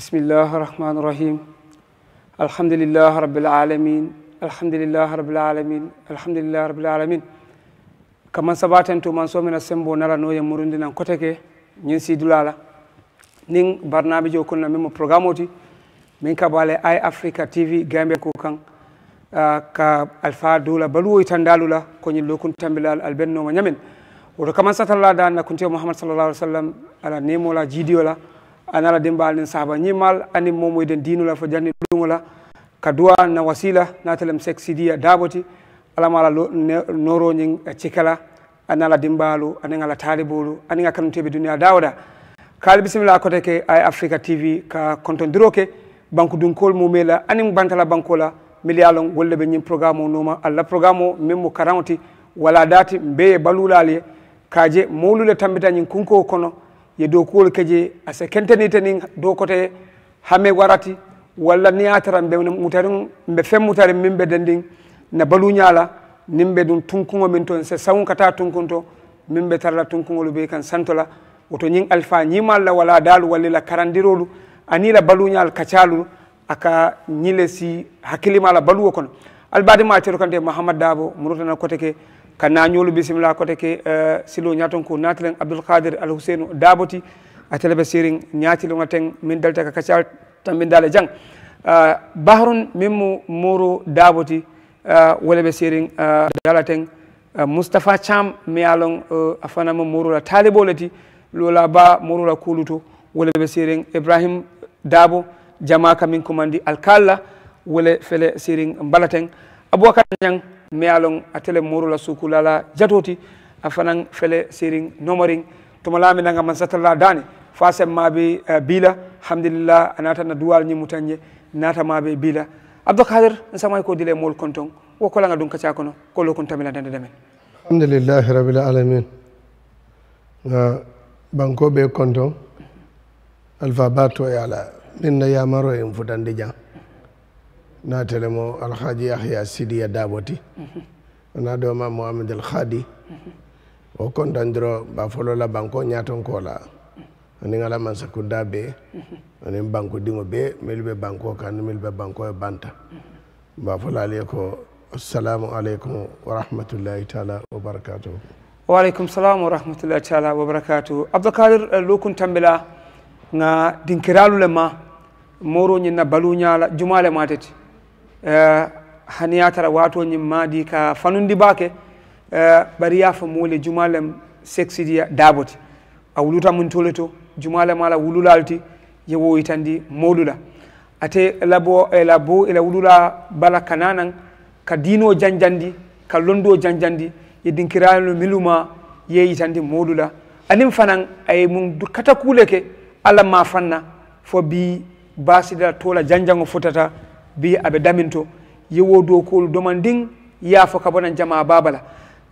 بسم الله الرحمن الرحيم الحمد لله رب العالمين الحمد لله رب العالمين الحمد لله رب العالمين كما سباتن تو من سومنا سمبو نرا نويا مورندنا كوتيكي نين سي دولالا نين برنامجو كنا ميمو بروغراموتي مين كابالي اي افريكا تي في غامبيا كوكان كا الفا دولا بلو يتاندالو لا كوني لوكون تامبلال البن نوما نيامين ودو كما ساتالا دانا محمد صلى الله عليه وسلم على نيمو لا جيديو anala dimbalin sahaba nyimal ani momo eden dinula fo janni dungula kaduwa na wasila natalem sek sidiya daboti alamala noroñin eh, cikala anala dimbalu aningala talibolu aninga kanutebe duniya dawda kaali bisimila kote ke ay africa tv ka kontondiro ke banku dunkol mumela anin bantala bankola miliyalon golle ɓe ñin programme o noma allah programme o min mo karanti wala dati mbeye balulali kaje mawlule tambita ñin kunko kono ye dow kuwol a asa kenteniite teni dow côté hame warati walla ni a tara mbe mutari mbe fen mutari min be dendin na baluñala nin be ɗum tunkuŋo min ton se saŋo kata tunkunto min be tarala tunkuŋolu be kan santo la woto ñiŋ alfa ñimal la wala daalu walla la karandirolu ani la baluñal kacalu aka ñile si hakkilima la baluwo kono albadima cero kante mahamad dabo murutana kote ke kanna ñolu bisimila kote ke uh, silo ñaton ko natiren abdoulkadir alhousseine daboti a telebe sering ñatilonga teng min dalta ka kacal tambindale jang uh, baharun min mo moro daboti uh, welebe sering uh, dala teng uh, moustapha cham miyalon uh, afanama morola talibole ti lola ba morola kuluto welebe sering ibrahim dabo jama ka min commandi alkalla wele fele sering mbalateng aboubacar ñang meyalon atele murula sukulala jatoti afanan fele sirin nomorin tumalami nanga man satalla dani fasem mabe uh, bila alhamdulillah anata na duwal ni mutanje nata mabe bila abdoukadir nsamay ko dile mol konton wo kolanga dun kaca kono kolo kon tamila dande demen alhamdulillahi rabbil alamin nga banko be konton alpha bato e ala min na yamaro en fudande jang natele alhaji yahya sidiya daboti wona mhm. ɗo ma mohamed el hadi mhm. o contandiro ba folola banko ñatonkola oni mhm. ngala man kudda be onin banko diŋo be melu be banko kan melu be banko e banta ba folali ko assalamu aleykum wa rahmatullahi taala wa waaleykum salam wa rahmatullahi taala wa barakatuhu abdoukadir eh, lokun tambila nga dinkiralu le ma moro ñin na baluñala jumale ma tati Eh, haniyatara watoñim maadi ka fanundi baake ɓariyafa eh, muule jumalem sexidia daboti a wuluta mum tole to jumalem ala wululalti yewoyi tandi molula ate labo ela bo ela wulula bala kananan ka dino janjandi ka londu o janjandi yedin kiralo miluma yeyi tandi molula anin fanan aye mum kata kuuleke alla ma fanna fo bi basidala tola janjango fotata biye aɓe daminto yewo dow kolu doman ndin yaafo ka bonan jama babala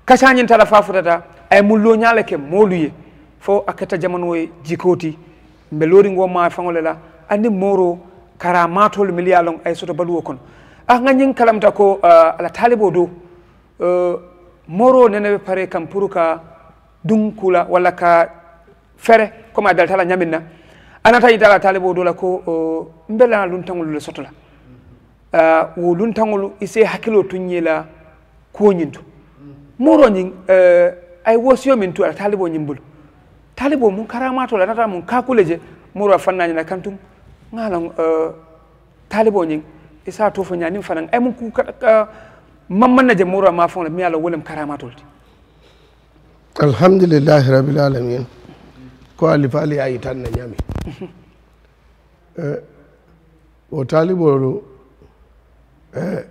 kacañin tala fafutata ay mullo ñalake moluye fo a ketta jamanoye jikoti mbe loringo ma fangole la andi moro kara matolu miliya long ay soto baluwo kono ah, a gañin kalamta ko uh, ala talibo dow uh, eh, moro nenewe pare kam pour ka dunkula walla ka fere comme a daltala ñaminna anatañi tala talibo dow la ko uh, mbela ɗum tangolule sotola uh, wolun taŋolu i se hakkiloo tuŋ ñe la kuwo ñiŋ to moro ñiŋ uh, a ye wosiyoo miŋ tu a la taaliboo ñiŋ bulu taaliboo muŋ karamaatoo la nata muŋ moro je mooro a fannaa ñina kantuŋ ŋa loŋ uh, taaliboo ñiŋ i se a too fo ñaaniŋ fanaŋ a ye muŋ ku na je moro a maafaŋo la miŋ ye a loŋ wo lem karamaatoo le ti alhamdulillahi rabbil alamin ko alifaali a tan na ñaami wo eh, taaliboo Cheikh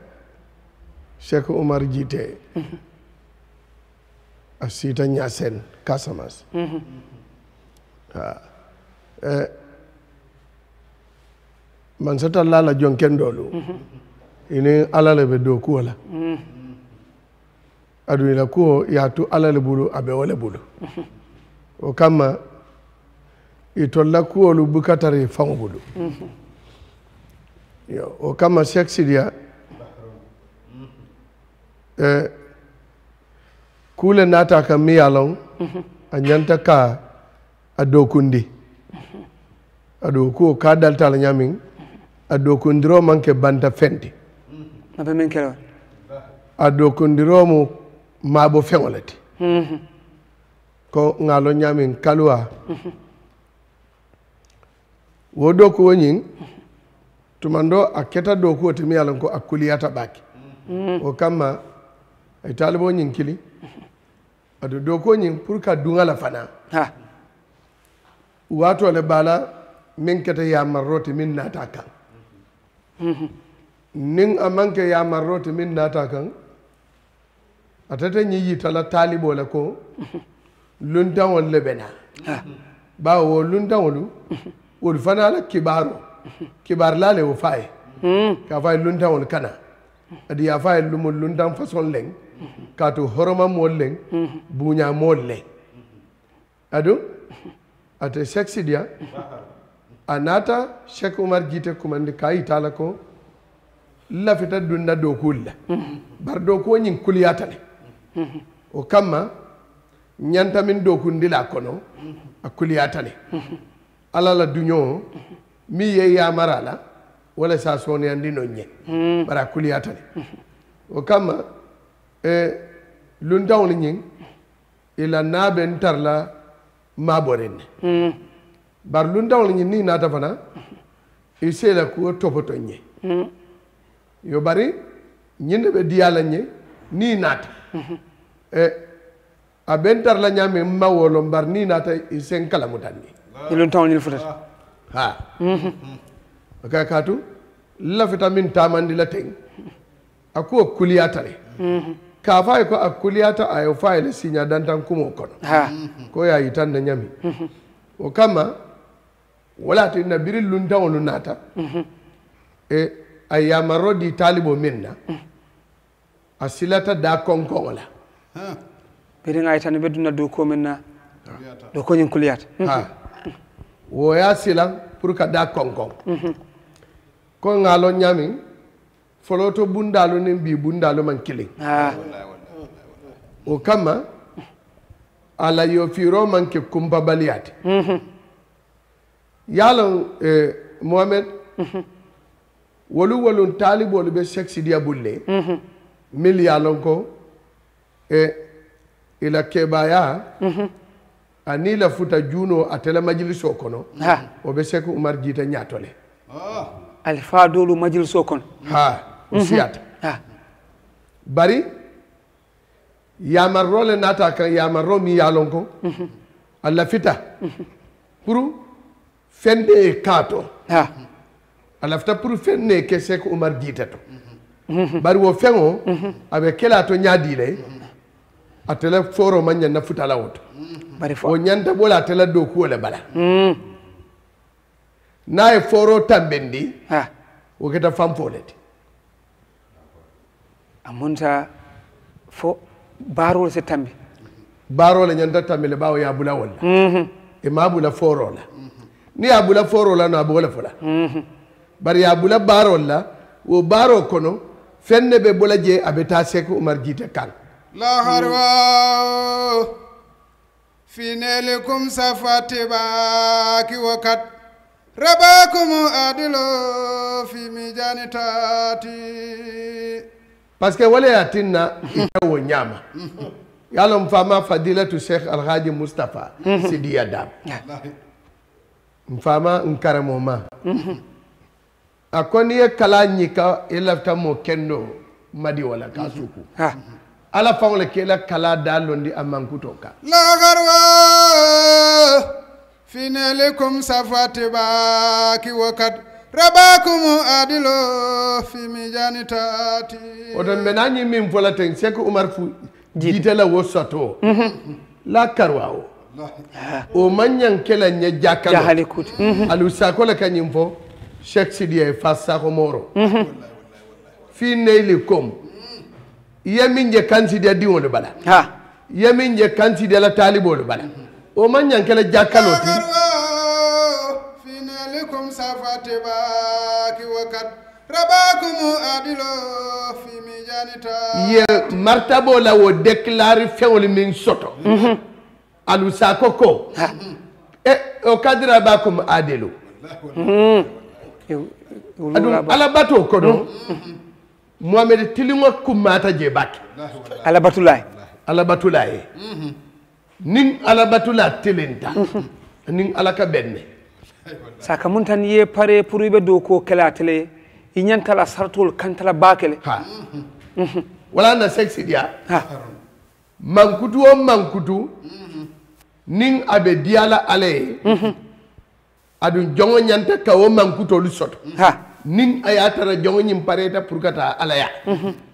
eh, Omar jiite. ak siita Niassène Casamance. eh, man sata lala jonken dolu mm-hmm. ini alale be do kuola adu ila kuo mm-hmm. tu alale bulu abe wale bulu mm-hmm. o kama itolla kuolu bukatari fangu bulu yo o kama sexidia kule nata ka miyalon mhm. a nyanta ka a dokundi aɗo kuwo ka daltala ñamin mhm. a dokundiro manke banta na be min kero a dokundiromo mu ma bo ti ko ngalo ñamin kaluwa mhm. wo dokuwo ñiŋ tumando a keta dokuwo ti miŋ ye ko a kuliyata baake wo kamma ay talibo ñing kili adu do ko ñing pour ka dunga la fana ha wato le bala min kata ya marroti min nata kan mm-hmm. nin amanke ya marroti min nata kan atata ñi yitala talibo le ko mm-hmm. luntaŋol le bena bawo wo luntaŋolu wolu mm-hmm. fana la kibaro kibar la le wo faye ka faye luntaŋol kana adi ya faye lumol luntaŋ façon leŋ kaatu horoma moolu leŋ buuñaa moolu leŋ aduŋ ate seksi diya a naata cheikh umar jiite kumandi ka yita la ko lafita dunna dookuolu la bari dookuwo ñiŋ kuliyaata le o kamma ñanta min dookundi la kono a kuliyaata le ala la duñoo miŋ ye yaamara la wo le se a sooniyandi noŋ ñe hmm. bari a kuliyaata le o kamma lundaw ni ñing ila na ben tarla ma boren mm. bar lundaw ni ni na tafana isela ko topoto ñe mm. yo bari ñinde be diyala ñe ni nata mm -hmm. e a ben ma wolo bar ni nata isen kala mutanni lundaw ni futata ha mhm ka katu lafita min tamandi la teng akuo kuliyatale mhm kafai ye ko a koliyata a ye fɔ a yɛrɛ siɲa dantan kum'o ha ko y'a yitan na nyami o kama wala tɛ nabiri luntan olu nata e, a yamarɔ di talibo minna na a silata da kɔnkɔn la biri ŋa yitan be dunna minna min na nyin ɲin ha mm-hmm. wo y'a sila pour ka da kɔnkɔn ko mm-hmm. ngalo nyami foloto bundalo ni bi bundalo man kile ah. o kama ala yofiro man ke kunpabaliya de mhm. yalo eh, mohamed wolu wolun taalibolu be dia bulle mhm. mil ye lon ko eh, ila kebaya mhm. ani la futa juno atela majiliso kono o be sek umar jiita ñaatole alfa doolu majiliso kono ha usiate bari yamarro le nata kan yamarro mi ye lon fita a pour fende kato kaa to a lafita pour fen ke sek umar diite to bari wo fengo o a be kela to ñaa dii le a tele fooro ma ñanna futala wo to o ñanta bola le do ko le bala n'a foro tambendi ha wo keta fam le a monta fo barole se tambi barole ñanta tambi le ɓawa yabula wolla mhm. ema ɓula forola ni yabula forola no a bole fola mhm. bar yabula barol la wo baro kono fenne ɓe bola je aɓe ta sek umar jiite kan laharwa finelikum safatibaki wo kat rabakumo adilo fimijanitati parce que wale ya tinna ita wo nyama yalo mfama tu sheikh alhaji mustafa sidi ya dam mfama nkaramo ma a ye kala ɲika i mo kendo madi wala ka suku ala fanw le kela kala da londi a mankuto kan finalikum safati baki wakati rabakum adilo fimi janitati oton menañi min folaten ceko oumar fo jiitala wo soto mhm. la karwa o o mañan kela ñe jakkaloalikut mhm. alu sakola kañin fo cheikh sidie fa sako moro mhm. fi neyli com yamin je kansidia diŋolu bala yamin je kansidia la talibolu bala o mañan kela jakkalo ti بكم سوف تباكي وقد رباكم أدلو في ميجانتا يا مرتبو لو ديكلاري فول من سوتو ألو ساكوكو وقد رباكم أدلو aɗum alabato ko ɗon mohamed tiliŋo kummata je bake alabatulaye alabatulaye mhm. nin alabatula tilinta mhm. nin alaka ɓenne sakamuntan ye pare pour ibe do ko kala tele inyan tala sartol kantala bakele ha mhm. Mhm. wala na sexy dia ha mankutu o mankutu nin abe diala ale mhm. adun jongo nyanta ka o mankuto lu sot ha nin ayatara jongo nyim pare ta pour kata alaya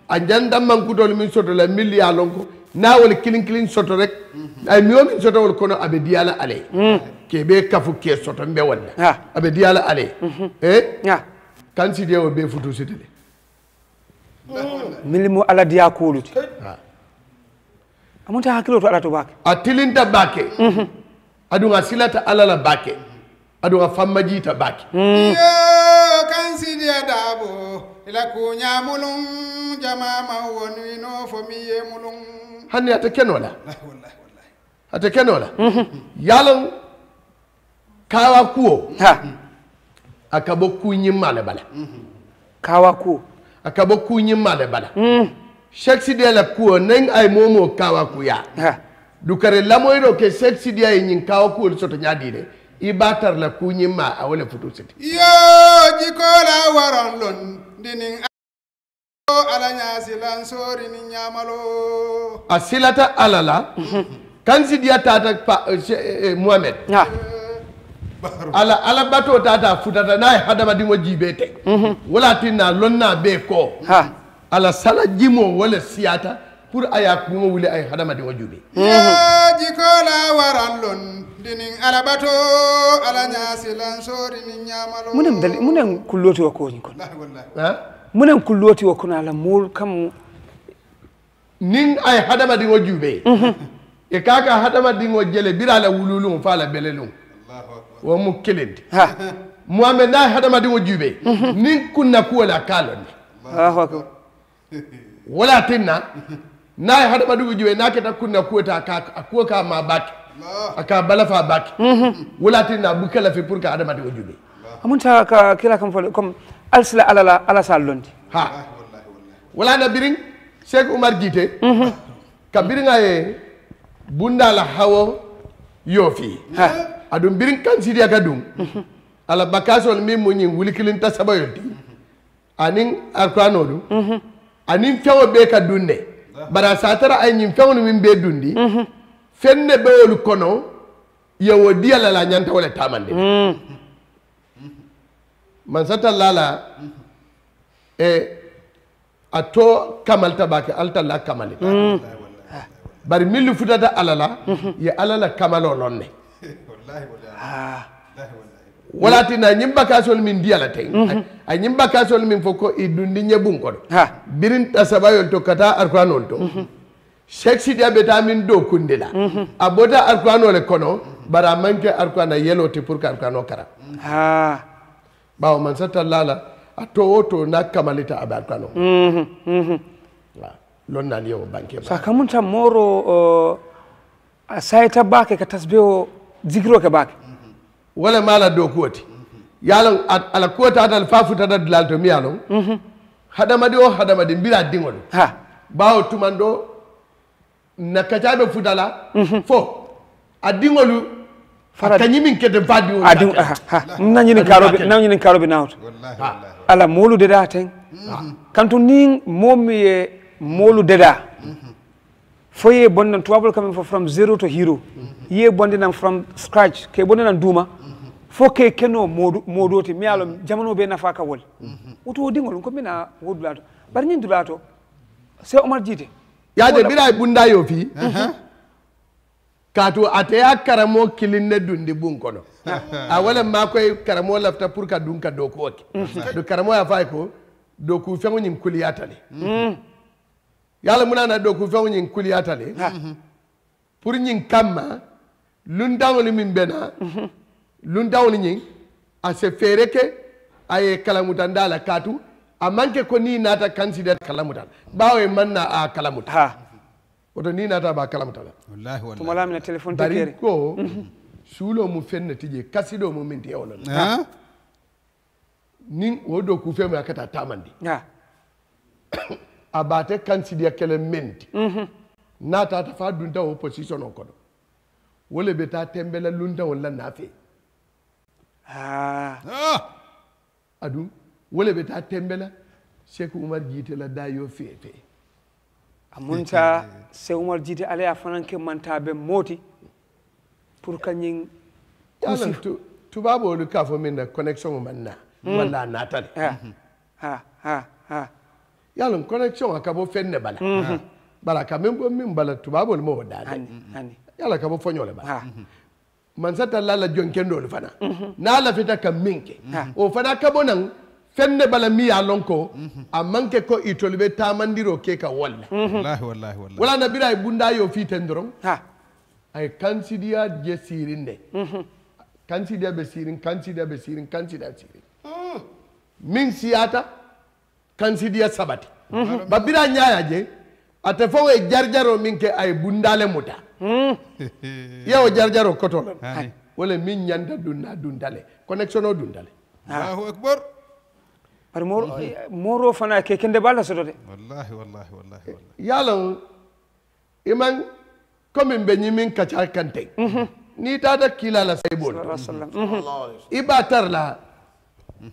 anjanda mankuto lu min sot la milli ya lonko nawol kilin kilin soto rek mhm. ay miyomin sotowol kono aɓe diyala alay mm. ke ɓe kafu ke soto mbe walla aɓe diyala alay mhm. e kan sidi o ɓe futu sidele mm. milimo ala diya koluti amonta hakkilo to ala to bake a tilinta bake aɗum mhm. a silata alala bake aɗum a famma jiita bake mm. kan sidiya daabo ila kuñamulum jamama wonwino fo miye mulum hannu ya ta kenola a ta kenola mhm. yalan mhm. kawa kuwo a kaba kunyin malabala mhm. kawa kuwo a kunyin malabala kuwo nan ai momo kawa kuya dukare lamoyro ke sexy dia yin kawa kuwo soto nyadi ne la kunyin ma a wala futu siti yo jikola waron lon dinin alaña silan sori ni ñamalo a silata alala kan sidiya tata pa eh, eh, eh, mohamed ah. ala ala bato tata futata naye hadamadiŋo jiibe te mhm. wala tinna lonna be ko ala sala jimo wala siyata pour aya kuŋo wuli ay hadamadiŋo juube mhm. jikola waran lon dinin ala bato ala ñasilan sori ni ñamalo munen munen kullotiwo koñi kon ah, munen kulloti wo kono ala kam nin ay hadamadiŋo juube mhm. e kaka hadama dingo jele bira la wululuŋ fa la beleluŋ wo mu kelenti mohamed n'a ye hadamadiŋo juube mhm. nin kunna kuwo la ka londi wala tinna na n'a ye hadamadiŋo juube n'a keta kunna kuwo ta a ka ma aka a ka balafa baki mhm. wala tinna na a bukalafi pour que hadamadiŋo juube amunta ka kila kam fo comme alsila alala ala sa londi ha walana birin sheikh umar jite mhm. ka birin aye bundala hawo yofi adum birin kan sidiya ka dum mhm. ala bakasol min mu ñin wulikilin ta sabayoti anin arkanolu mhm. anin fewo be ka dunde bara satara ay ñin fewnu min be dundi fenne bewolu kono yewo diyalala ñanta wole tamande mansata lala e eh, a to kamalta bake alta la kamali mm. bari millu futata alala ye alala kamalo lonne walatina ñim bakasol min diyala tey mm-hmm. a ñim bakasol min fo ko i dundi ñebun kono birin tasabayol to kata arkuanol to cheikh mm-hmm. sidia ɓe ta min dow kundila mm-hmm. a bota arkuanole kono bara manque arkuana yeloti pour que arkuano kara bawo man satallala a to woto to na kamalita a alkano mhm, mhm. lonnali yo banque sa kamum tan moro uh, a sayta bake ka tasbe o jigiro ke bake mhm. wala mala mm -hmm. yalon ala kuwotatal fafutata mi to mm -hmm. hadamadi o hadamadi mbira diŋo ha bawo tumando na kacaɓe futala fo a dingolu fara ta nyimin ke da value ala molu de daten mm-hmm. kan nin momi ye molu de da mm-hmm. fo ye bondan tuwabul kamen fo from zero to hero mm-hmm. ye nan from scratch ke bondinan duma fo ke keno modoti mi alo jamano be nafa ka wol woto dingol ko mina wodulato bar nyin dulato se omar jite yaade e bunda yo fi kaatu ate ya karamo kilin ne dundi bun kono a wala ma koy karamo lafta pour ka dun ka doko ke do karamo ya fay ko doku fengu nyim kuliyata le yala munana doku fengu nyim kuliyata le pour nyim kamma lun dawli min bena lun dawli nyim a se ke aye kalamutan dala kaatu a manke ko ni nata consider kalamutan bawo manna a kalamutan woto ni nata ba kalamtala tumala mina téléphone bari ko suulo mu fenne tije kasido mu minti yewlo eh? ha ah. nin wo do ku fema kata tamandi ha abate kansidiya kele menti mhm. naata ta fa dunta o position o kono wole be ta tembela lunta wala nafe ha ah. ah. adu wole beta ta tembela sheku umar jitela dayo fefe amunta sey oumar jiite alaya fananke mantaɓe mooti pour kañin yalan tubaɓolu ka fo min na connexion o manna walla mm. a natale ah, ah, ah, yalon connexion a kabo fenne bala mm-hmm. bala ka min min bala tubaɓolu mo o ka bo kabo foñole bala man sa talla la jonkendolu fana mm-hmm. na lafita kam min ke o fana kabo nan fenne bala mi y'a lɔn ko a man ko itoli bɛ taamandir'o wallahi wallahi wala wala nabira ye bunda y'o f'i tɛ dɔrɔn a ye kansidiya jɛ siirin dɛ kansidiya be sirin kansidiya bɛ sirin kansidiya min siata kansidiya sabati ba bira y'a je ate fo fɔ jarjaro min ke a e bundale muta i y'o jarjaro kɔtɔ wala min nyanda dunda dundale connection o dundale. moro moro fana ke kende balla sodode wallahi wallahi wallahi yalo iman comme be nyimin kacha kante mm-hmm. ni ta da kilala mm-hmm. Mm-hmm. La bon iba la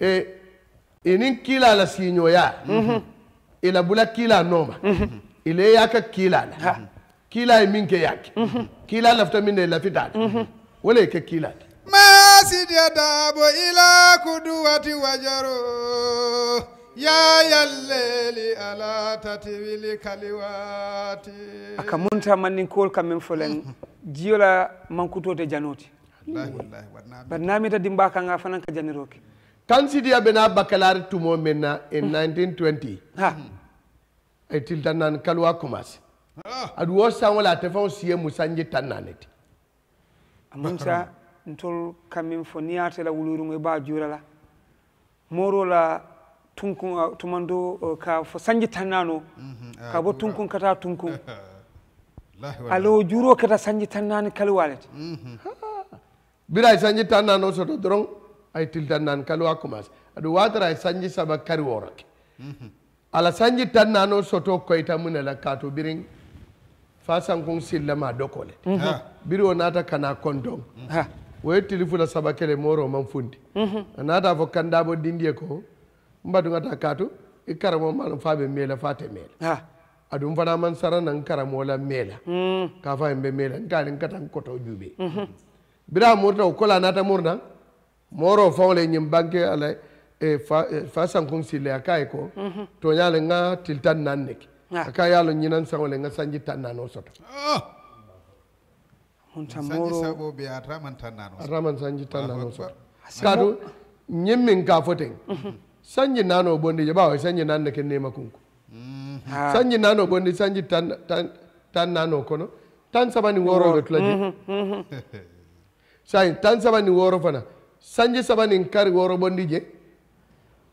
e inin kilala sinyoya ila bula kila noma ile yaka kilala kila min ke yak kila lafta min la lafita wala ke kilala الفاسد يذهب ila قدوة وجره ya yalleli ala tatiwili kaliwati akamunta mannin kol kammen folen jiyola mankutode janoti barnamita dimba kanga fanan ka janiroke tan sidiya bena baccalari tumo menna in 1920 hmm. ha e til tan nan kalwa commencé aɗa ah. wo sangola ate fan siye musanje tan amunta ntol kamin fo niyata la wuluruŋo ba jura la moro la tunkun tumando ka fo sanji tannano mhm, ka bo tunkun kata tunkun alo juro kata sanji tannani kalwalete mhm. bira ay sanji tannano soto doron ay tiltannani kaliwa commencé aɗu watara ay sanji saba kari worake mhm. ala sanji tannano soto koyta mune la kato fa fasankun sillama dokole biri wo nata kana kondon woye tilifula saba kele moro man fundi mhm. anata fo kandabo dindie ko mbatu ngata katu i karamo malam fa be mela fa te mela adum fana man sara nan karamo la mela mm. ka fa be mela ngali ngata koto jube mhm. bira murta ko la nata murna moro fawle nyim banke ala e fa e, fa sankun sile akai ko mhm. to nyale nga tiltan nan nek aka yalo nyinan sangole nga sanji tan nan osoto ah! hon tammoro saboɓe a ramantannano a ramansanji tannano so kaatu ñemmin ka foten sanji nano bonde je ɓawa sanji nanne ken nema kunko sanji nano bonde mm-hmm. ah. sanji tan tan nano kono tan sabani woroɓe tulaji mm-hmm, mm-hmm. sai tan sabani woro fana sanji sabani kari woro bondi je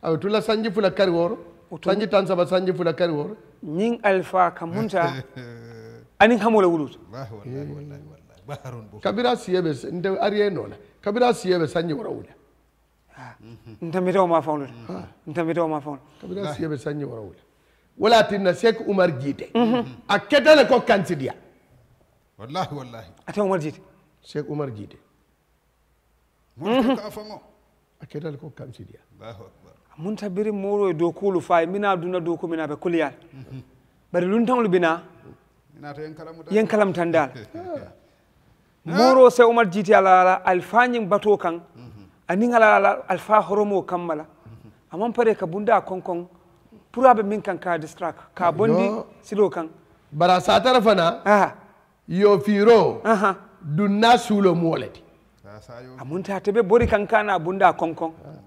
aɓe tula sanji fula kari woro sanji tan saba sanji fula kari woro ñin alfa kam hunta anin hamola wuluta kabiri asiɛ bɛ sɛ ntɛ ariɛ nɔ la kabiri asiɛ bɛ sanji wɛrɛ wuli. ntɛmɛtɛw ma fɛnw la ntɛmɛtɛw ma fɛnw la. kabiri asiɛ bɛ sanji wɛrɛ wuli wala a ti na sɛki umaru jite a kɛtɛ le kɔ kanti diya. walahi walahi. a tɛ umaru jite. sɛki umaru jite. a kɛtɛ le kɔ kanti diya. mun ta biri moro ye dokulu fa ye min n'a dunna doku min na a bɛ kuliya bari luntanw de bɛ na yen kalamutan da la. muro se umar jiti ala alfanyin bato kan mm-hmm. anin ala ala alfa horomo kammala mm-hmm. amman pare ka bunda konkon pura be min kan ka distract ka bondi silo kan bara satara fana aha yo firo aha dunna sulo molati amunta tebe bori kan kana bunda konkon ah,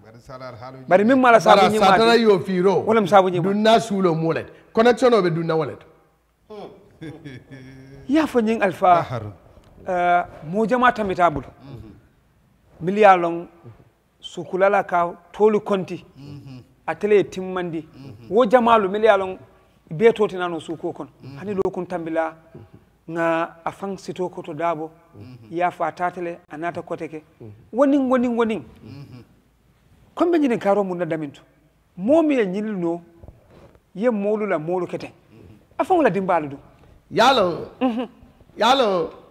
bari min mala sabu nyima satara yo firo wala sabu nyima dunna sulo molati connection obe dunna walati hmm. ya fanyin alfa Eh, mojama mujamata mitabulu miliya lon kulala ka tolu konti a atele timmandi wo jamalu miliya lon be totinano suko kon hani lokun tambila nga a fan sito koto dabo ya fa tatale a nata koteke woni woni kon be ñinin karo mun da mintu momi e ñilil no ye molula la molu kete a fan wala dimbalu dum mhm. yalon yalon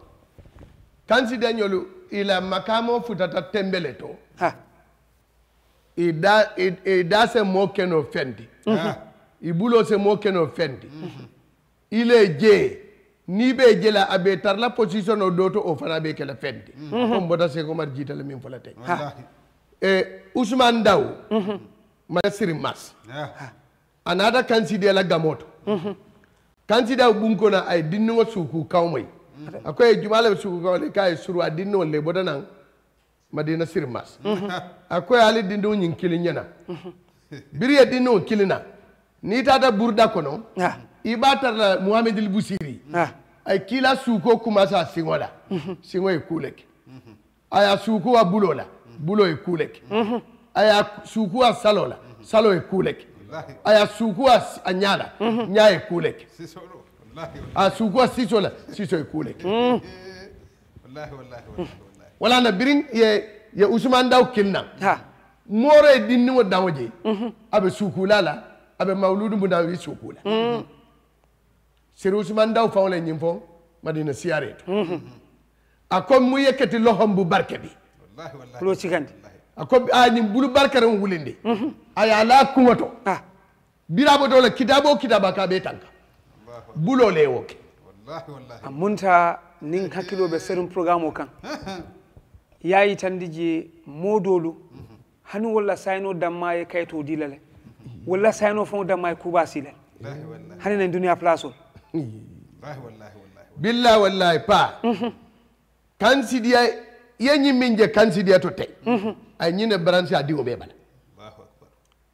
kansidañolu ila makamo futata tembele to ha ida da i da mo keno fendi mm-hmm. i bulo se mo keno fendi mm-hmm. ile je ni be je la abe tar la position o doto o fana be kela fendi comme mm-hmm. bota se ko mar jital min fala tay e ousmane daw ma siri mas anata kanside la gamoto kansida bunkona ay dinnugo suku kawmay akwai e jumala sugukawale kai e surwa dinno le bodanan madina sirmas mhm. akwai hali e dindo nyin kilinyana biriya dinno kilina ni tata burda kono i b'a tara muhammed busiri ay kila suko kumasa mhm. singo la singo ye kulek aya suku wa bulo la bulo e kulek mhm. aya suku wa salo la salo ye kulek aya suku wa anyala nya e kulek a ah, su suguwa siso la siso ye kule mm. Mm. wala na birin ye ye usman daw kinna more dinni wo dawo je mm-hmm. abe sukula la abe mawludu mu dawo sukula mm. sir usman daw faw le nyimpo madina siyare to mm-hmm. a ko mu yekati lohom bu barke bi lo cikandi a ko a nyim bulu barke barkare wulinde mm-hmm. aya la kumato biraɓo dow la kidabo kidaba ka ɓe tanka bulo lewo ke a munta nin hakkiloɓe serum programme o kan yayi tandiji modolu hani walla sayno dammaye kayto dilale walla sayno fo dammaye kuba silal hani nen duniat place ol billah wallahi pa kan sidiya yeñi min je kan sidiya to te ay ñine branche a digo ɓe bala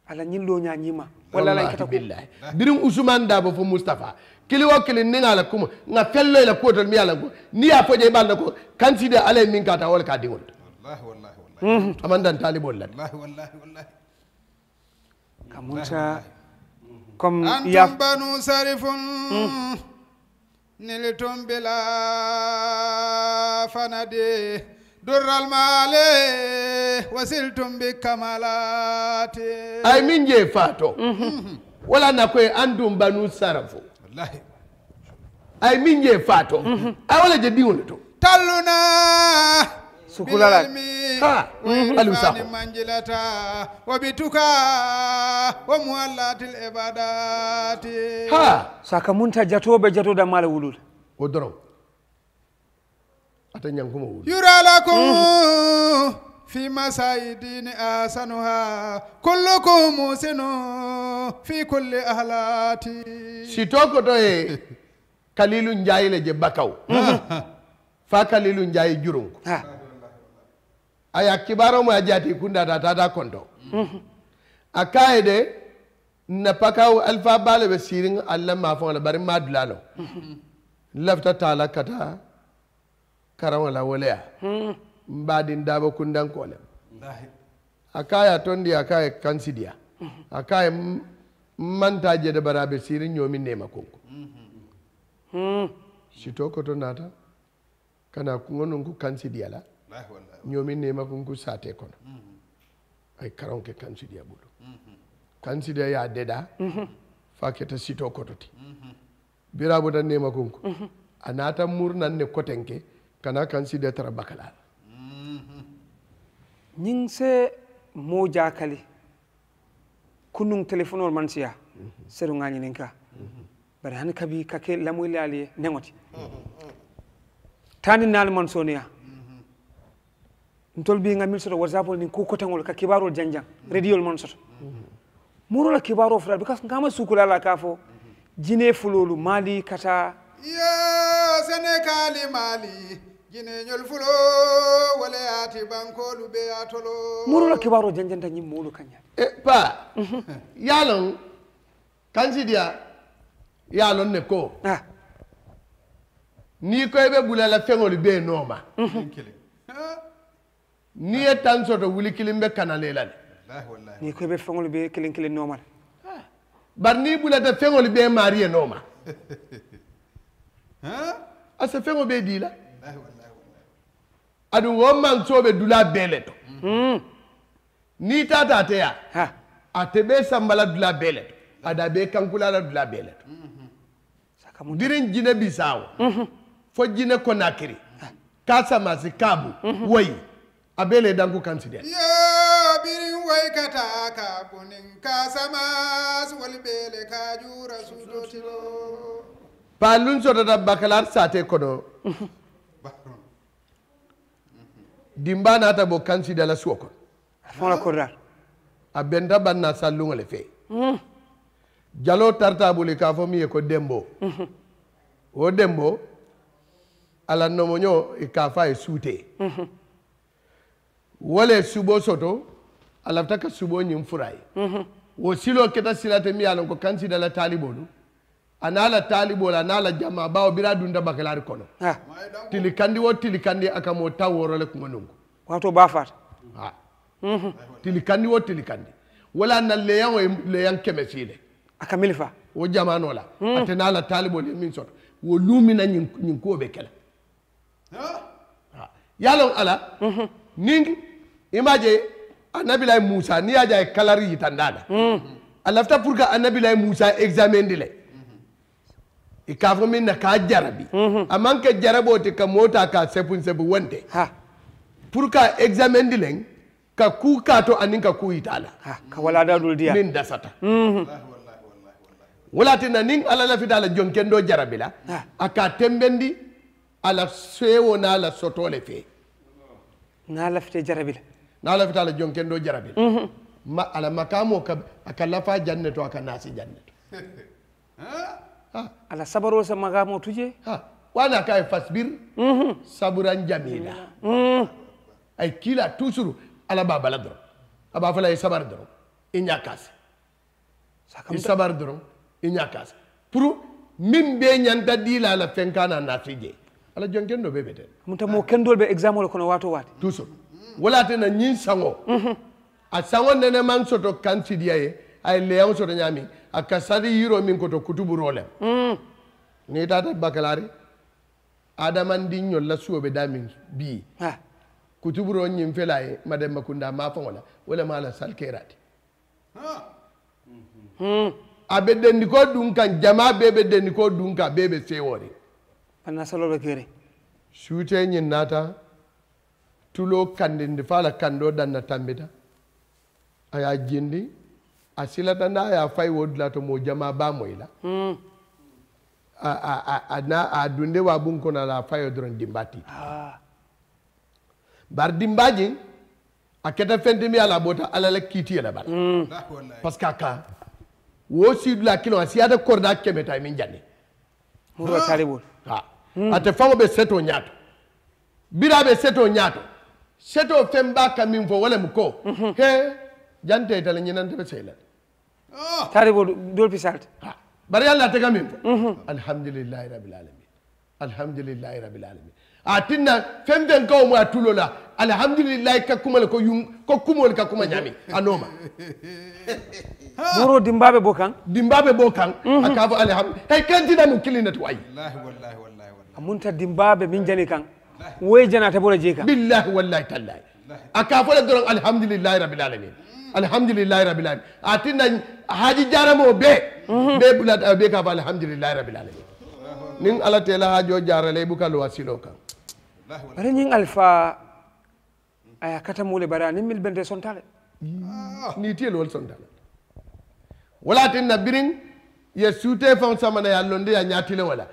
ala ñinloña ñima walla alaketa billahi birim ousmane dabo fo moustapha kiliwo kili niŋa la kumo nŋa fello loyi la kuwo tolu miŋ ye a la ko niŋ ye a fo i be la ko kanside alla ye miŋ ka wo le ka a diŋolu to a maŋ dan taalibolu la de ka mhm. comme antum banu sarifun mhm. niltum bila fanade durral maale wasiltum bi kamalate ay min je faato mhm. wala na koye antum banu wallahi ay min je fato ay wala je diwol to talluna sukulala ha alu saho manjilata wabituka bituka wa muallatil ibadati ha saka munta jatobe jatoda mala wulul o doro ata nyankumo wulul lakum mm. في مسايدين آسنها كلكم موسن في كل أهلاتي سيتوكو توي kalilu njaay le je bakaw mm-hmm. fa kalilu njaay juróom aya kibaro mo ajati kunda tata da kondo mm-hmm. akaide na pakaw alfa bale be sirin alla ma fa la bari ma dulalo mm-hmm. lafta tala kata karawala walea mbaɗin kundan kundankoolem a kaaya tondi a kaye kansidiya a kaye manta jede barabe siri nyomi nema konko hmm. sito koto nata kana kuŋo nun ku kansidiya la ñoomi nema kunku sate kono hmm. ay karonke kansidiya bulu hmm. kansidiya ya deda fa koto ti kototi biraɓuta nema kunku a naata murnan ne kotenke kana kansidiya tara bakalala ñing se mo jakali kunung telefonol man siya seru ngani bari han kabi kake lamu lali nengoti tani nal man sonia ntol bi nga mil soto whatsapp ni ko kotangol ka kibarol janjan radio man soto muro la kibaro fra because ngama sukula la kafo jine fulolu mali kata ya senekali mali jineñol fulo walayaati bankolu ɓeya tolo murulo kibaro janjanta ñim muulu kaña e pa yaalon kansidiya yaalon ne ko ni koye ɓe ɓulala feŋolu ɓee nooma ni ye tan soto wuli kilin ɓe kanalela ne ni koye ɓe feŋolu ɓe kilin kilin nooma bari ni bulata feŋolu ɓee maari ye nooma asa feŋo ɓee diila aɗum wommansoɓe dula beele to hmm. ni tata teya a teɓe sambala dula beele to ada ɓe kankulala dula beele to hmm. dirin jine wo. Hmm. fo jine konakiri ka samasi kabu wayi abele danku kansiden birin wai ka ta ka kunin ka sama su walbele ka jura su dotilo palun sotata bakalar sate kono dimba nata bo kansidala suwo kono fola korra a benta banna salluŋo le fe mm. jalo tarta buli ka fo miŋ ye ko dembo wo mm-hmm. dembo ala nomoño i e ka fa ye suutee mm-hmm. wo le subo soto a lafita ka subo ñiŋ fura wo mm-hmm. siloo keta silate miŋ ye a loŋ ko kansidala taalibolu anala talibo la anala jama bawo bira dunda bakelari kono tili tilikandi wo tilikandi akamo taworole kuŋonungu wato ba fata ah. mm tili tilikandi wo tilikandi wala na leyan o leyan keme sile aka fa wo jamano la mm. ate nala le min soto wo lumina nyin ko be kela ya yalon ala mm -hmm. ning imaje annabilaye musa ni jay kalari tandada mm. a lafta pour que annabilaye musa examen di le fo min na ka jarabi mhm. aman ke jarabo te ka mota ka sepun sebu wante pour ka examen dilen ka ku kato anin ka ku itala ka wala da dul dia min dasata mhm. wala ti na nin ala lafi dala jonken do jarabila aka tembendi ala sewo na ala sotole fe na lafite la na lafita ala jonken do jarabi jarabila mhm. ma ala makamo ka aka lafa janneto aka nasi janneto ala sabaro sa magamo tuje wana kai fasbir mhm. saburan jamila mhm. ay kila tusuru ala baba bala doro aba fala sabar dro inya kas sakam sabar dro i kas pro pour min be ñanta diila la fenkana na tije ala jon kendo be beten munta mo kendol be examen ko kono wato wati tusuru wala tena ñin sango mhm. a sango nene man soto kan ye ay leyan soto nyami aka yiro min koto kutuburole mm. ni tata bakalari adamandiñol la suwoɓe damin bi ha. kutuburo ñin fela ye mademba kunda ma faŋola wala mala salkerati hmm. a be dendi ko dun kan jama be be dendi ko dun kan sewori anna saloɓe kere suute ñin nata tulo kandindi fala kando danna tambita aya jindi Hmm. a silata n'a y'a fai ye o dilatɔmɔ jama ba mɔ i la a dunde wa bun kɔnɔ la ah. a fa ye dɔrɔn denba ti bari denba je a kɛta fɛn tɛ min y'a la a bɔta ala la kiiti yɛlɛ ba la parce que ka wo si la kino a siya tɛ kɔrɔda kɛmɛ e min jani. muru kari wo. a tɛ fɛn o bɛ se t'o ɲɛ bira be seto nyato seto to se t'o fɛn b'a ka min fɔ mu ko. he jante tɛ e itali ɲinan tɛ bɛ se i la. taade go dol pisalte bari allah tega min fo alhamdulillahi rabbil alamin alhamdulillahi rabbil alamin a tinna fen fen kawo mu a tulo la alhamdulillahi ka kumale ko yum ko kumol ka kuma ñami a nooma boro dimbaɓe bo kan dimbaɓe bo kan a ka fo alhamdu hey kentina mum kilinati wayi a munta dimbaɓe min jani kan woye janata bora jee kan billahi wallahi tallahi a ka fo le doron alhamdulillahi rabbil alamin alhamdulillahi rabbil alamin atinna haji jaramo be be bulat be ka ba alhamdulillahi rabbil alamin nin ala tela hajo jarale buka lo wasilo kan bare nin alfa aya kata mule bara nin mil bende sontale ni tiel wol sontale wala tin birin ye suute faŋ samana ye londe ya ñaatile wala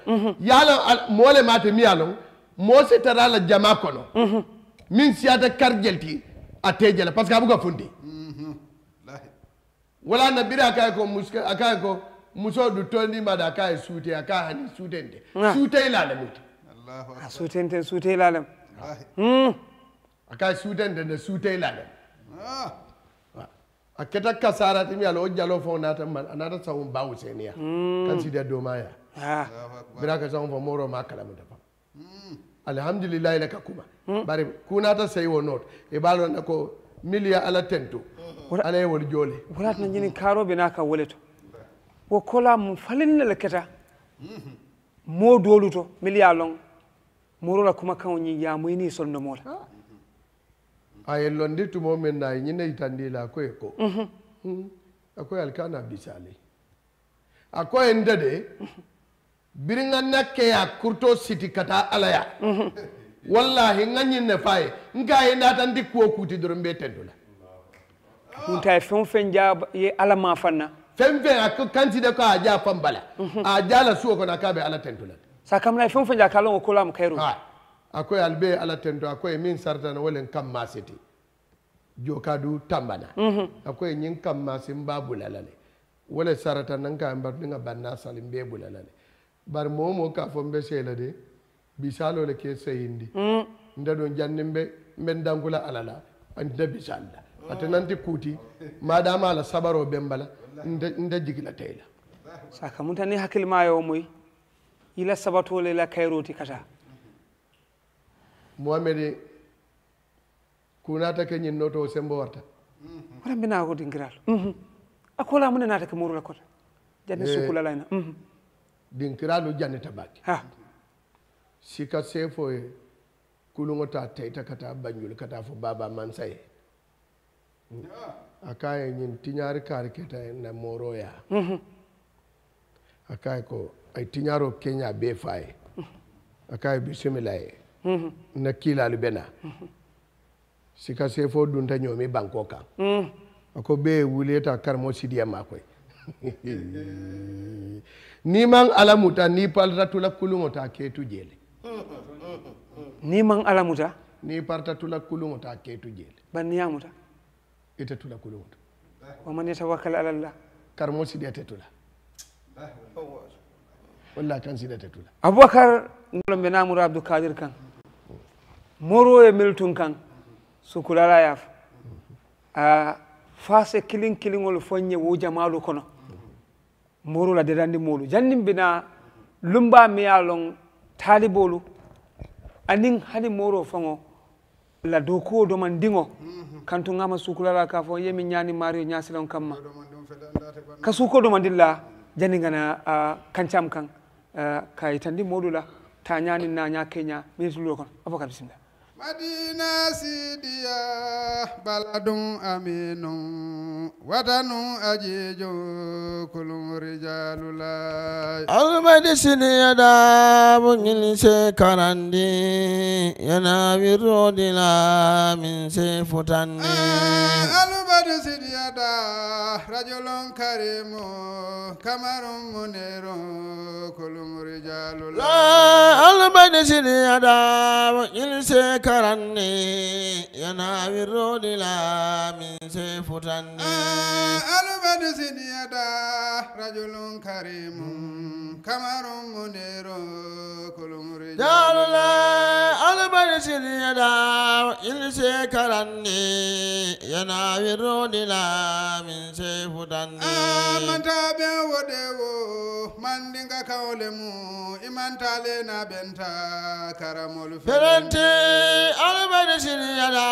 yala mole le maate mi ye loŋ moo si tara la jama kono min siata karjelti a teje la parce que a buka fundi wala na biri aka ko muska aka ko muso du toni ma da kai sute akai hani sute nde sute ila da mutu Allahu akbar sute nde sute ila da hmm aka sute nde da sute ila da a keta kasara timi ala o jalo fo nata man anata sa on bawo senia kan sida do maya bira ka sa on fo moro ma kala mutu fa alhamdulillah laka kuma hmm. bare kunata sai wo not e balo na ko milia ala tento ala e wol joole wolatana ñinin kaaroɓe na kam wole to wo kola mum falinnele keta mm-hmm. moo doolu to mili ya lon morola kuma kaŋo ñiŋ yamoyini sondomo la aye ah. londi tumo men na ñine yitandi la koye mm-hmm. mm-hmm. ko a koye alikana bisale a koye nde de biriŋa keya kurto siti ka taa alaya wallahi nga ñiŋ ne fa ye nka ye naatandi kuwo kuuti doron be tendo la wunta fen fen ja ye ala ma fanna fen fen a kanti de ko a ja fan bala mhm. a ja la suwo kono ka be ala tentula sakamna fen fen ja kalon ko lam kairu akoy albe ala tento akoy min sartana wolen mhm. kam ma siti jokadu tambana akoy nyin kam ma sim babula lale wala sarata nan ka mbar dinga banna salim be bulala ne bar momo ka fo mbe sela de bisalo le ke seyindi mhm. nda don jannim be dankula dangula alala an da bisalla ate nanti kuti madama ala sabaro bembala nda jigila tayla saka munta hakil mayo moy ila sabatole la kayroti kata mohamede kunata ke nyin noto sembo warta wala bina ko dingiral mhm. akola mun nata ke murula kota janne eh. sukula layna mhm. dinkiralu janne tabaki ha sika sefo e kulungo tayta kata banjul kata fo baba man saye akaye ñin tiñaari kaari keta na ya mm-hmm. akaye ko ay tiñaaro keña be faye mm-hmm. akaye bisimila mm-hmm. na kiilalu bena sika sefo dunta ñoomi banko kan mm. ako be wuleta karmo sidiya ma koy ni man alamuta ni palta tula kuluŋo ta ketu jele ni man alamuta ni parta tula kuluŋo ta ketu jele bari muta ita tula kulungutu wa man yatawakkal ala allah karmo si de tula walla kan si de tula abubakar ngolo mbe namouro abdou kadir kan moro e meltun kan su sukulala yaaf a fase kilin kilin kiliŋol foñe wo jamalu kono moro la dedandi molu jannin bina lumba miyalon lon talibolu anin hani moro faŋo la dow ko domandiŋo kantu ŋama sukulala ka fo ye min ñani maario ñaasilaŋo kamma ka suko domandin la jani ŋana uh, kancam kan uh, ka yitandi moolu la ta ñaanin na ñaa keña minitululo kono a fo ka bisimila madina sidiya baladun aminun وطن أجيج كل رجال لا المدسن يدا بنجل سكرندي ينابي رودلا من سيفتندي المدسن يدا رجل كريم كمر منير كل رجال لا المدسن يدا بنجل سكرندي ينابي رودلا من سيفتندي البدس يدا رجل كريم كمر منير كل رجال البدس يدا إلسي كرني يناورني لا من سيف دني أمنت بودو من دينك كولمو إمنت لنا بنتا كرم الفرنتي فرنتي البدس يدا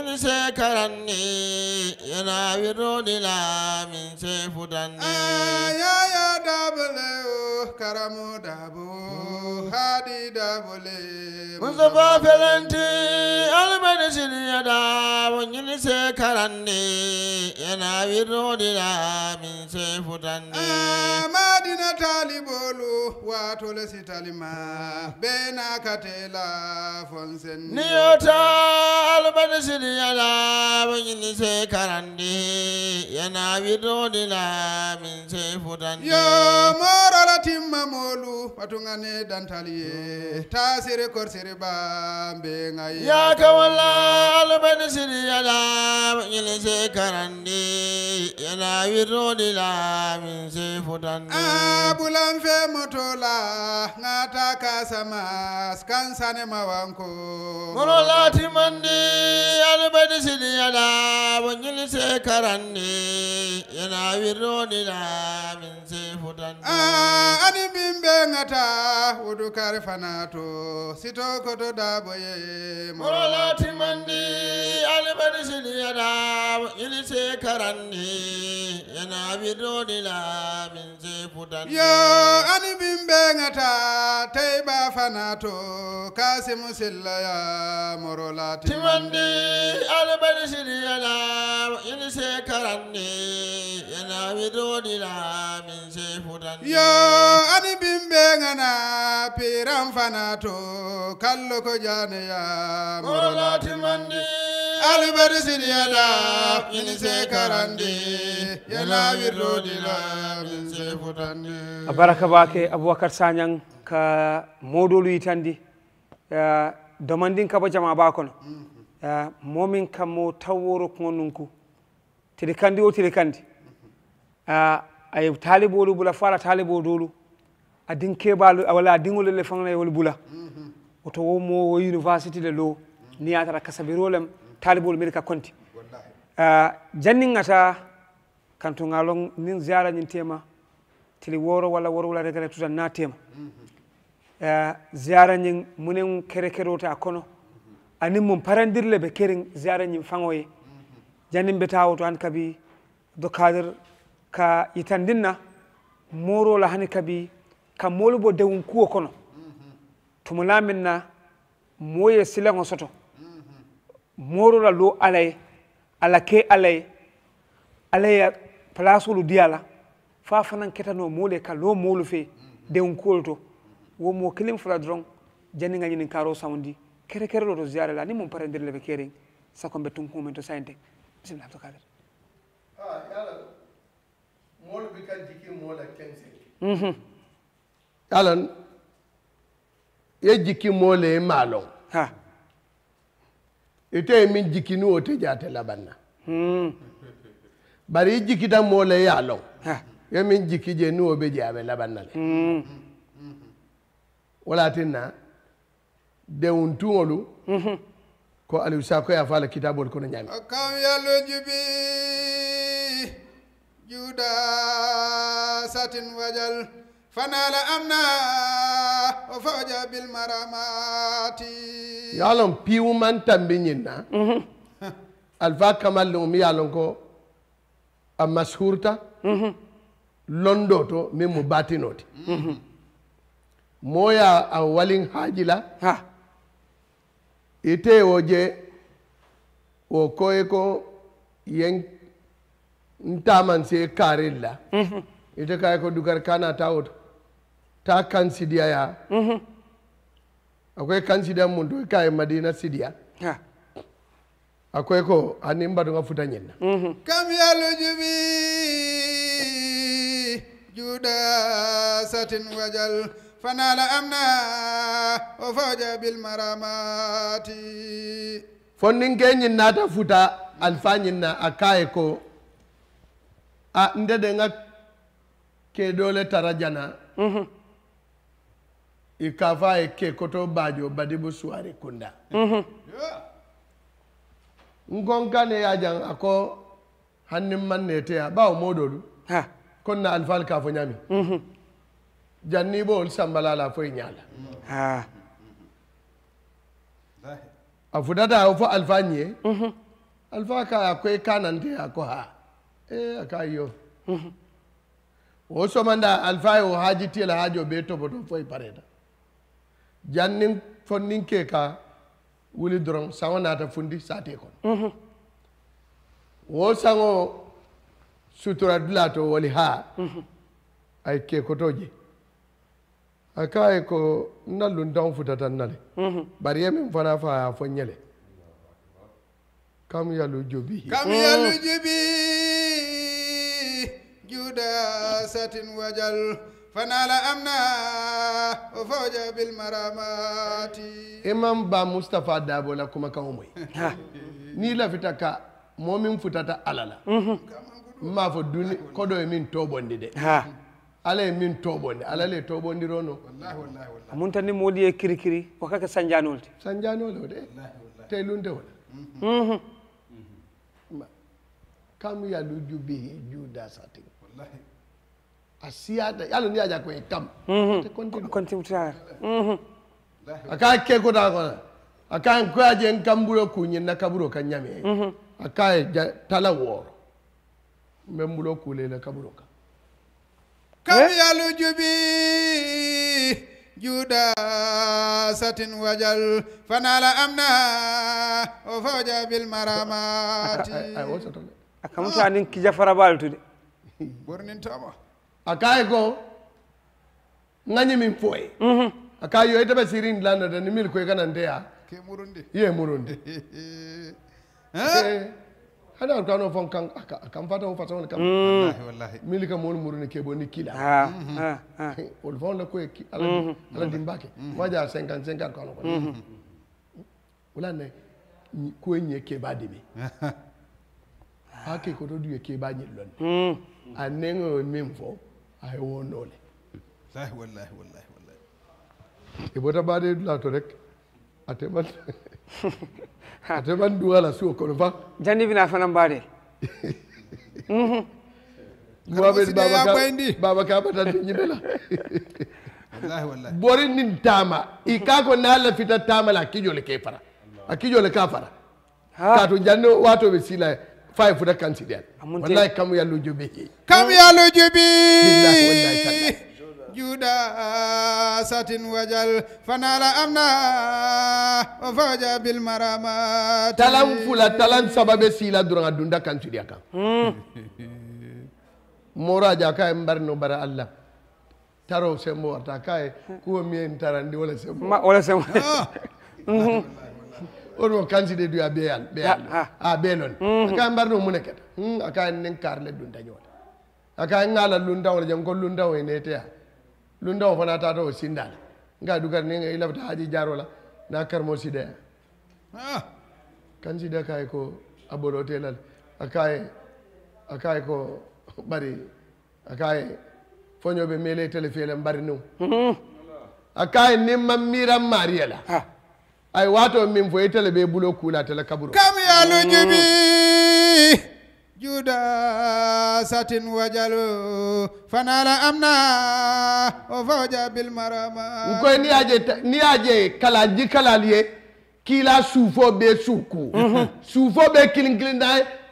إلسي كرني يناورني للرجلا من سيف دني يا يا دبلو كرم دبو هادي دبلي مصطفى فلنتي المنزل يدا ونجلس كرني ينا بالرجلا من سيف دني ما دينا تالبولو واتولسي تالما بينا كتلا فنسن نيوتا المنزل يدا ونجلس كرني ينابت للا من سيف دندي يا مورا لتيم مولو واتونغاني دانتالي تاسير كورسير بامبي ngayi ya kawalla alban siri yala ngilise karandi yana wiro dila min se futandi abulan fe motola ngata kasamas kansane mawanko moro latimandi alban siri yala ngilise anni yana wirronina min sefutan ani bimbe ngata wudu kare fanato sito koto daboye morolati mandi alibani sini yana ili se karanni yana wirronina min sefutan yo ani bimbe ngata teiba fanato kasimu sillaya morolati mandi alibani sini yana ili se karanni ina widodira min sefutan yo ani bimbe ngana piran fanato kallo ko janeya morolati mandi alibari siriyada min se karandi yana widodira min sefutanni baraka bake aboubacar sagnang ka modolu yitandi domandin kaba jama bakono mm-hmm. momin kammo taw woro ko nunku tiri kandi o tiri kandi aye taalibolu bula fo ala taalibo doolu adin keɓalu walla a diŋolu le faŋ wol bula oto wo mo university de lo ni ye tara kasabiro lem taalibolu miri ka konti janniŋ ata kanto ŋa loŋ niŋ ziyara tema tili woro walla woro wula regare tuta na tema ziyara ñiŋ muneŋ kere kerota a kono aniŋ mun parandirle be kering ziyara ñiŋ faŋo Janin janimɓe tawoto han kabi do kadir ka moro la hani kabi ka de dewun kuwo kono tumo laminna moye silango soto la lo alay ala ke alay alaye lu diyala fa fanan ketano mole ka lo molu fe de kuwol to wo mo kilin fula doron janniŋa ñinin karo samundi kere kere lo ziarala ziyara la ni mum parendirle ɓe kering kombe mbe ko mento sainte bisimilah abdulkadir. aa yala moolu bi ka jigi moo la kense. Mm-hmm. yala ye jigi moo le ye maa lɔn. ite e mm. e ye min jigi ni o tɛ jɛ a tɛ laban na. bari i jigida moo le ye a lɔn. ye min jigi jɛ ni o na le. wala a ko aliou ko ya fala kitabol kono nyami kam lo jubi juda satin wajal fanala amna o faja bil maramati yalon piwuman tambi ñinna mhm. alfa kamallum mi lon ko a mashurta mhm. londo to min mo batinoti mhm. moya a walin hajila ha ite woje wo ko yen ntaman se karilla mm -hmm. ite kaye ko dugar kana ta ta kan sidiyaya mm -hmm. akwai kan sidiya mun to kaye madina sidiya yeah. akwai ko ani mbadu nga futa mm -hmm. kam yalu juda satin wajal فنال أمنا وفوج بالمرامات فننجي كين ناتا الفاني نا أكايكو أنددنا كدولة ترجنا ikafa eke koto bajo badibu suwari kunda mm -hmm. yeah. nkonkane yajan ako hannin mannete ya bawo modolu konna alfal kafo nyami mhm janni bool sambalala foye ñaala ha a futata o fo alfa ñe alfa ka a koye kanante a ko ha e a ka yo o somanda alfa ye o haaji tiyela haji o ɓe topoto foye pareta jannin fonnin ke ka wuli dɔrɔn saŋo ta fundi saate kɔnɔ wo sango sutura dula to wali ha a ye ke koto je a kaye ko nallundan futatan nale bari ye min fana fa a fo ñele kam yalu jubi kam mm. yalu jubi juda satin wajal fanala amna o fawja bil maramati imam e ba mustapha dabo la kuma kaw moy ni la fita ka mo min futata alala ma fo duni kodo min tobonde de ha ala min toɓode alala e toɓodiro no amum tan ni mo woɗi e kiri ko kake sanjanolde sanjanole o de te lunde mhm. mhm. kam yaluju bihi juuda satin a siyata yalo ni yaja koye kam continuer a ka mhm. kekota kona a kan koyaje n kamɓuro kuñinna kaɓuro ka ñame a ka tala wooro mbe mbulo kuulela kaɓuro ka kamyalu eh? jubi juda satin wajal fanala amna o fawja bil maramati akam to anin kija farabal tudi bornin tama akay go nganyi min foy mhm akay yo ita basirin lanada ni mil ko ganande ye murundi eh, eh hada alikuwa anaofan kan akamfata fata fasawon kam mm. wallahi wallahi mili kam won muruni kebo ni kila ha ha ol fon la ko ala mhm. ala ala dimbake waja 55 kan ko wala ne ko enye ke ba de be hake ko to duye ke ba ni ah. lon mm. anengo min fo ay wonole wallahi wallahi ibota ba la to rek atemat a travers nous à la sous qu'on jandi bina fana mbare mhm mohamed baba babaka bata nyimela wallahi bori ni tama ikako na la fita tama la kijo ke fara Akijo ka fara ka to janno wato be sila fay fuda wallahi kam yallo jobi kam yallo jobi wallahi juda satin wajal fanala amna ofaja bil marama talam fula talam sababe sila duranga dunda kan tudi aka hmm. moraja ka embar no allah taro se mo ta kai ko mi en tarandi wala se mo wala se ah. mo mhm. o ro kan ci de du abeyal be ha ah, mhm. no muneket hmm, akan nen karle dunda ni wala akan ngala lu ndawla jang ko lundaŋo fana taata o sindala la nka ni i lafita haji jaaro la na karmo sidaya ah! kan sida ka ye ko a bolo te la ko bari a ka ye foño be mele tele fele bari nu mhm. a ka ye ni ma mira mariya la ay ah. wato min fo itele be bulo kula tele kaburo kam ya lujibi mm. جداسة وجلو فنال أمنا وفوج بالمرمى وكوي نياجي نياجي كلا جي كلا ليه kila sufo be suku mm -hmm. sufo be kilin kilin da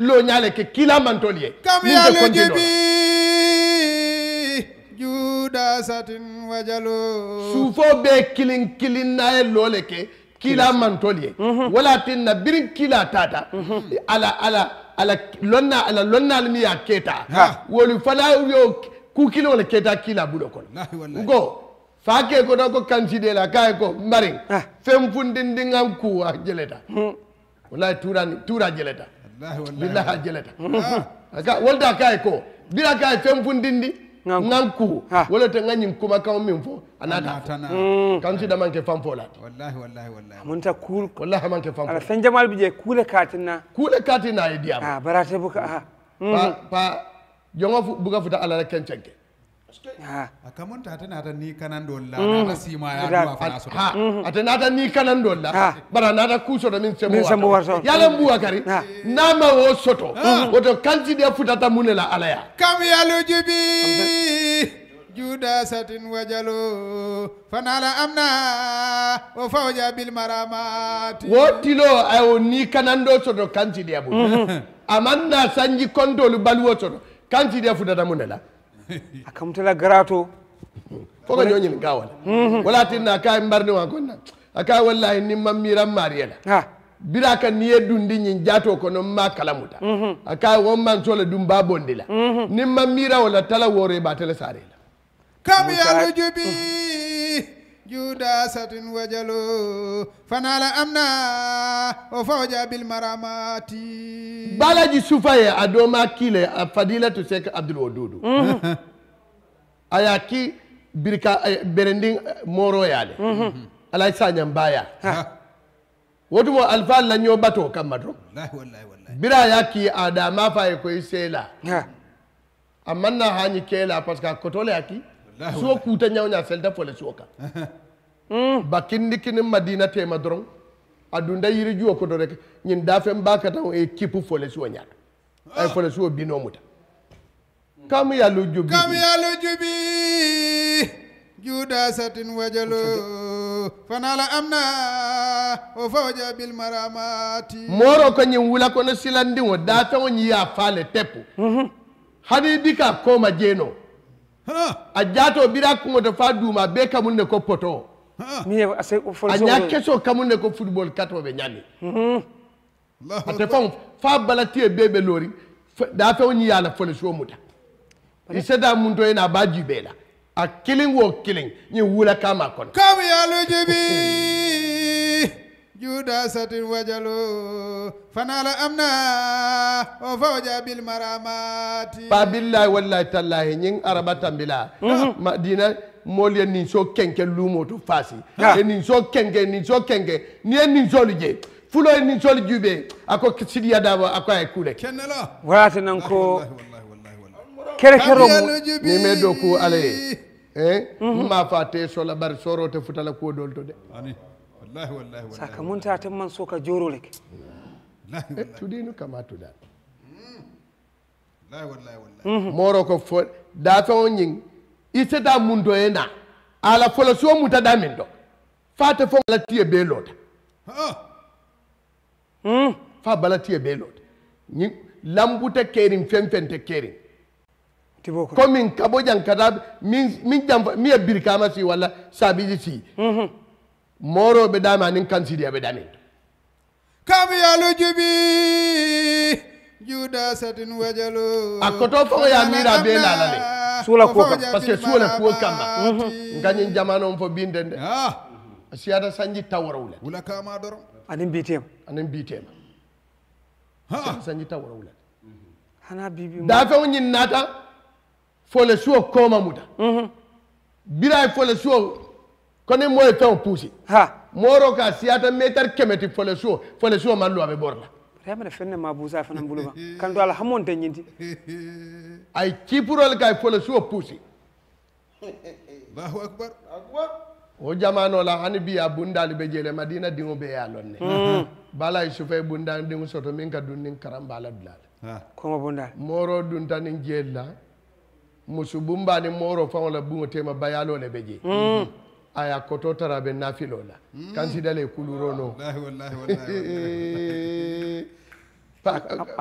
lo nyale ke kila mantolie kam ya lo jibi juda satin wajalo sufo be kilin kilin na lo le kila mantolie mm -hmm. wala tin na birin kila tata mm -hmm. ala ala ala lonna ala lonna almi ya keta wolu fana yo ku kilo le keta kila bulo kono ngo fake ko ko kanside la kay ko mbari fem fundin dingam ku jeleta hmm. wallahi tura tura jeleta wallahi jeleta aka wolda kay ko bila kay fem fundindi nanku wala ta nganyin kuma kan min fo anata tana mm. kan ti da manke fan la wallahi wallahi wallahi mun ta kul wallahi manke fan fola san jamal bije kula e katina kula e katina idiya ah barate buka ah pa mm. pa buka futa ala la kencenke akkamun taaten aatan ni kanan doolla naata siimaa yaa fanaa soda aten aatan nii kanan doolla bara soto min sembo warto yalan buwakari naa ma wo soto ah. mm. woto kanti de futata mun ne la ala ya kam yalujubi جوداسة وجلو فنال أمنا وفوج بالمرامات وتلو soto نيكان دوسو كانتي ديابو sanji سانجي كونتو لبالوتو كانتي ديابو دادا munela a kamtala garato foga ñoñin gawala a tinna kay mbarniwa konna aka wallahi ni mammiran mariyala bira ka ni ye dundi ñin jato kono ma kalamuta mhm. a ka wo manso le dum ba bondi la mhm. ni ma mira wala tala wore ba tala sare la kam ya juda satin wajalo fanala amna o fawja bil maramati balaji sufaye adoma ye a kile a fadila to sek abdul wadudu mm -hmm. aya ki birka eh, berending eh, moro yale mm -hmm. ala sa nyambaya wotumo alfa la nyobato kamato wallahi wallahi wallahi bira yaki adama fa ye ko isela amanna hani kela parce que kotole yaki suwo kuta ñawña selta fole suwo ka hmm. ba kini madina tema doron adunda yiri juwo koto rek ñin dafen bakatan e kipu fole suwo ñat ah. ay fole suwo bino muta kam yalo jubi kam yalo jubi juda satin wajalo fanala amna o fawja bil maramati moro ko ñin wula silandi wo dafen fale tepu mhm. hadi dika koma jeno a to bira kuŋoto fa duuma bee kamun ne ko poto a ñaa kesoo kamun ne ko football kato ɓe ñanni mm-hmm. ate faŋ fa bala tiye bee ɓe loori daa feŋo ñiyaa la folisoo muta i seta munto yena a baa jibee la a kiliŋ wo kiliŋ ñiŋ wula kaama kono kam ye alujibi جوداسة وجلو فنال أمنا وفوج بالمرامات با بالله والله تالله نين أربعة بلا مدينة moolu ye ninsoo kenke luumoo to faasi ye ninsoo kenke ninsoo kenke ni ye ninsoolu je fulo ye ninsoolu juubee a sidiya daabo a ko a ye nan ko kere kero ni doo kuu ala ye n mhm. eh? maa faa tee bari sooroo te futala kuwo doolu to de wallahi wallahi wall saka monta temman soka joroleke tudino kama tudan wallahi wallahi wallahi mhm. moro ko fo da fa on ying iseta mun do ena ala folo so mun ta da min do fata fo la tie be lota hmm fa bala tie be lota ni lambu ta kerin fem fem ta kerin komin kabo jang kada min min jam mi abir kama si wala sabiji si mm -hmm. moro be dami anin kansidi aɓe ɗamin kam yalujubi juuɗa satin wajalo a koto fogo ya mira be lalane suula kuo kam par ce que suole kuo kamma mhm. gañin jamano fo binden de ah. siyata sanji taworawle wula kama dorom anin mbitema anin mbitema sanji taworawle mhm. hana bibi da fewo ñin naata fole suo kooma muta mhm. fo le suo koni mo ye fɛnw puusi moro ka siyata metar kemeti fole suo fole suo a bɛ bɔrɔ la fenne ma busa fana bulu kan ala hamon te ñinti ay cipurol kay fɔlɛsuo puusi allahu akbar o jamano la hani bi a bundali be jele madina dingo be ya lonne mm. bala isufay bundal dingo soto min ka dunnin karam bala bilal koma bundal moro duntanin jella musu bumbani moro fawla bumo tema bayalo le be je mm aya koto tara ɓe nafilo la hmm. kansidale kulurono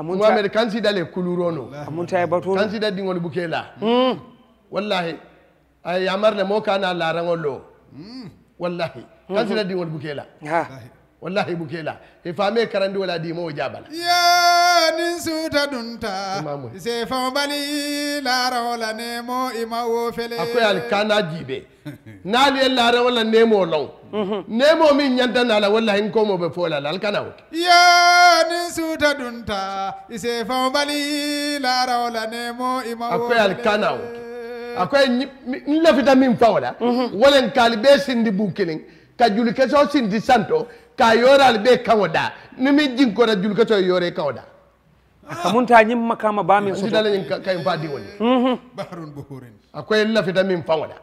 mohamed kansidale kulurono kansida ɗigol bukela wallahi a yamarle mo kana laragol lo wallahi kansida ɗigol bukela hmm. wallahi bukela e fame karandi wala dimo o jabala yeah! nin suta dunta se fan bali larawo la nemo i ma wo fele a ko yali kana jibe n'ale ye larawo la nemo lɔn nemo mi ɲanta na la wala n komo bɛ fo la la alikana o ya nin suta dunta se fan bali larawo la nemo i ma wo fele a ko yali kana o a ko n lafita min fa o la wala n kali bɛ sindi bu kelen ka juli kɛsɛw sindi santo k'a yɔrɔ ali bɛ kawo da ni min jin kɔrɔ juli yɔrɔ ye kawo da kamunta ñim makama ba soto dala ñin kay fadi woni mhm. bahrun buhurin akoy lafita min fawda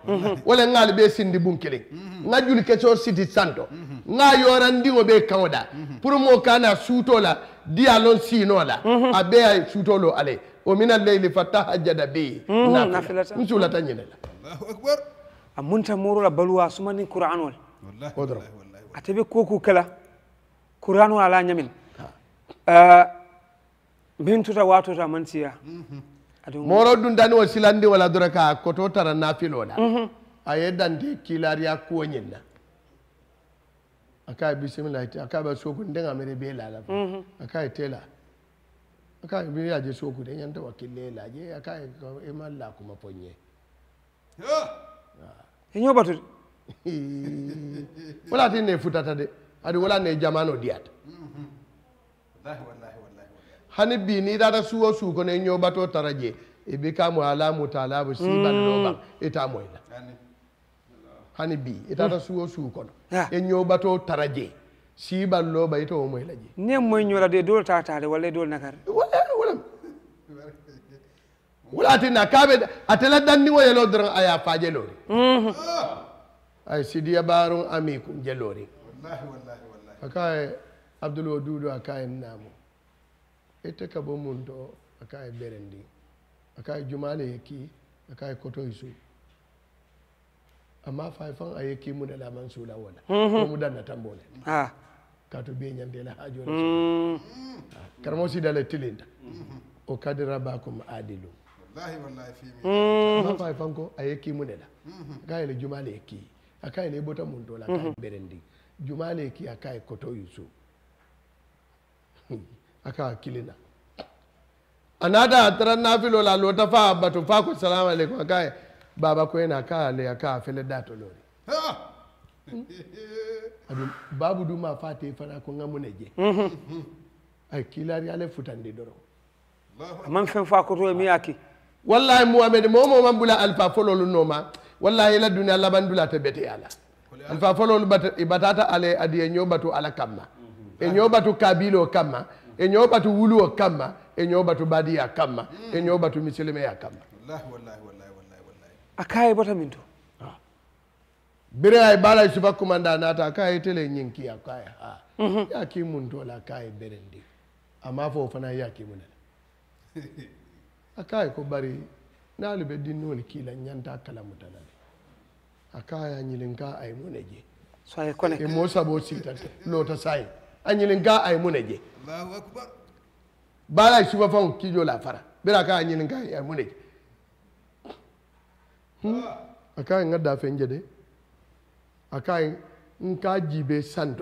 wala mhm. ngal be sindi bun kelen mhm. nga juli keso siti santo nga yorandi o be kawda pour mo kana suto la dialon sino la abe ay suto lo ale o min al-layl fatahajjada bi nafila nsula tanyina Allahu akbar amunta murula balwa sumani qur'an wal wallahi wallahi atabe koku kala qur'an ala nyamin bintuta watota man siya moro dun dani wo silandi wala dora ka koto tara na da mhm. a ye dante kilariya kuwo ñin na a ka bisimila te a ka ba soku mere be la la mhm. tela akai ka bi ya je soku de ñanta wa kille la je a ka e ma la kuma fo ñe e batu wala tin ne futata de adi wala ne jamano diata mhm hani bi ni dara suwo su ko ne nyo bato taraje ibi ka mu ala mu taala bu si ban mm. loba ita mo ila hani bi ita da suwo su ko e nyo bato taraje si ban loba ita mo ila je ne mo nyo la dol ta ta de wala dol nakar wala wala wala ti na kabe atela dan ni wayelo dran aya faje lori mhm ay sidiya barun amikum je lori wallahi wallahi wallahi akaye abdul wadudu akaye namu ette ka bo mun to a ka e bere ndi a ka e jumale yekki a ka e kotoy su amma fay fan a yekki mu ɗala man suula wala mhm. ko mu danna tambole ka to ɓee ñandela haajo mm. kara mo sidala tilinta o kadira bakum adilum ma fay fan ko a yekki mu ɗela a ka ele jumale yekki a ka ele bota mun tola ka e mhm. bere ndi jumale yekki a ka e kotoy su aka hakkilina anata hataran nafilola lota fa bato fa ko salamu aleykum aka baba ko ena aka ale aka fele datolori hmm? adu babu duma fate fana ko gamune je mhm. ay kilari ale futandi doro aman fen fa koto mi yaki wallahi mohamed momo man bula alpa fololu noma wallahi la duniya laban dula te bete ala alpa fololu bat, batata ale adi e ñobatu ala kamma e ñobatu kabilo kamma mm -hmm. enye batu wuluwo kamma enyo batu badiya kamma enye batu misilimeya kamma a kaye bota min to bire ay bala isuba kumanda nata kaye tele nyinki akaya ha mhm. ya ki mun la kaye berendi ndi fo ofana ya ki mun akaye ko bari nalu dinu dinnol kila nyanta kala mutana akaya nyilinka ay muneje so ay konek e mo sitata lota sai a ɲininka ay ye mun de jɛ baara k'i jola fara bira k'a ɲininka a ye mun de jɛ a k'a ye n ka dafɛn jɛ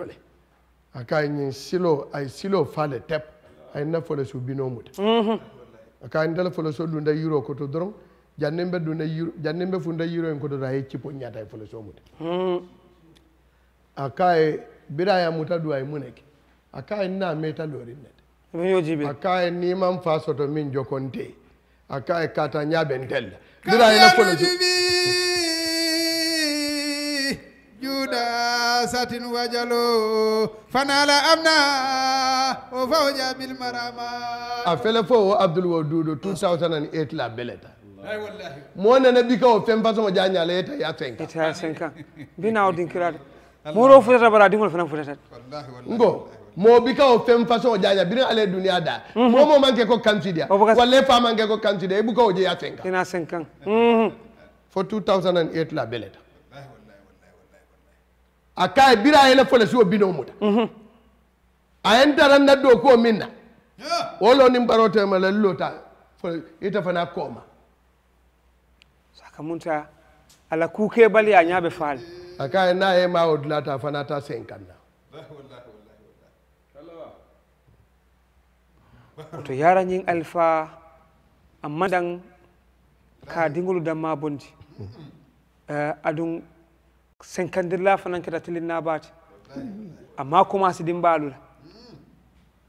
dɛ a silo ay silo fa le tɛp a ye n na fɔlɔ su bino mut mu dɛ a so dun da yiri o koto dɔrɔn jannen bɛ dun da yiri jannen bɛ fun da yiri in koto dɔrɔn so mut dɛ mhm. a k'a ye bira akaye na meta lorin net yo jibe akaye ni man fasoto min jokonte akaye kata nyaben tel dira ina kono jibi juda satin wajalo fanala amna o fawja bil marama a fele fo abdul wadudo 2008 la beleta mo nana bika o fen façon jañala yeta ya 5 eta 5 ans binawo dinkirade moro futata bara dingol fana futata ngo mobika bi ka o fɛn façon o jaja bini ale dunia duniya da mhm. mo mo man ko kanti dia wale fa manke ko kanti dia i e b'u o jɛ ya sen kan. i mhm. for 2008 fo two thousand and la a le ta a si o bi n'o muda mhm. a ye n taara k'o min na o ni n baara ma la n fo ta fɔlɔ i e tɛ fana kɔ ala kuke kɛ bali a ɲɛ fal fa n'a ye ma o dilan ta fana ta senkan na. oto yaranin alpha amma dan ka dingolu danma bondi eh, adum cinquantdirla fanan keta tilinna baati amma commencé din mbaalula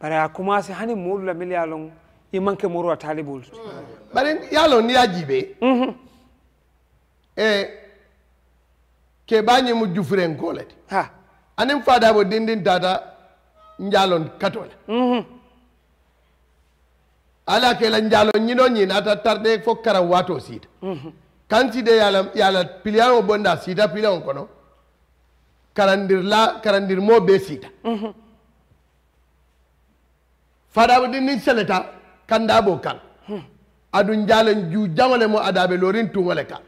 bara a commencé hani muɗula milliard lon i manque moro a taliboldu bare yalon ni yajiɓe mhm. e eh, keɓañemo jufuren golete ha anen fadabo dendin dada njalon katola mm -hmm. ala kela njalo ñino ñin ata tarde fo kara wato siita mhm. kanside yala yala piliyan o bonda siita piliyan kono karandir la karandir mo be siita mhm. fadaɓudi ni seleta kanda bo kan mhm. aɗum jalen ju jamale mo adaɓe lorin tugole kan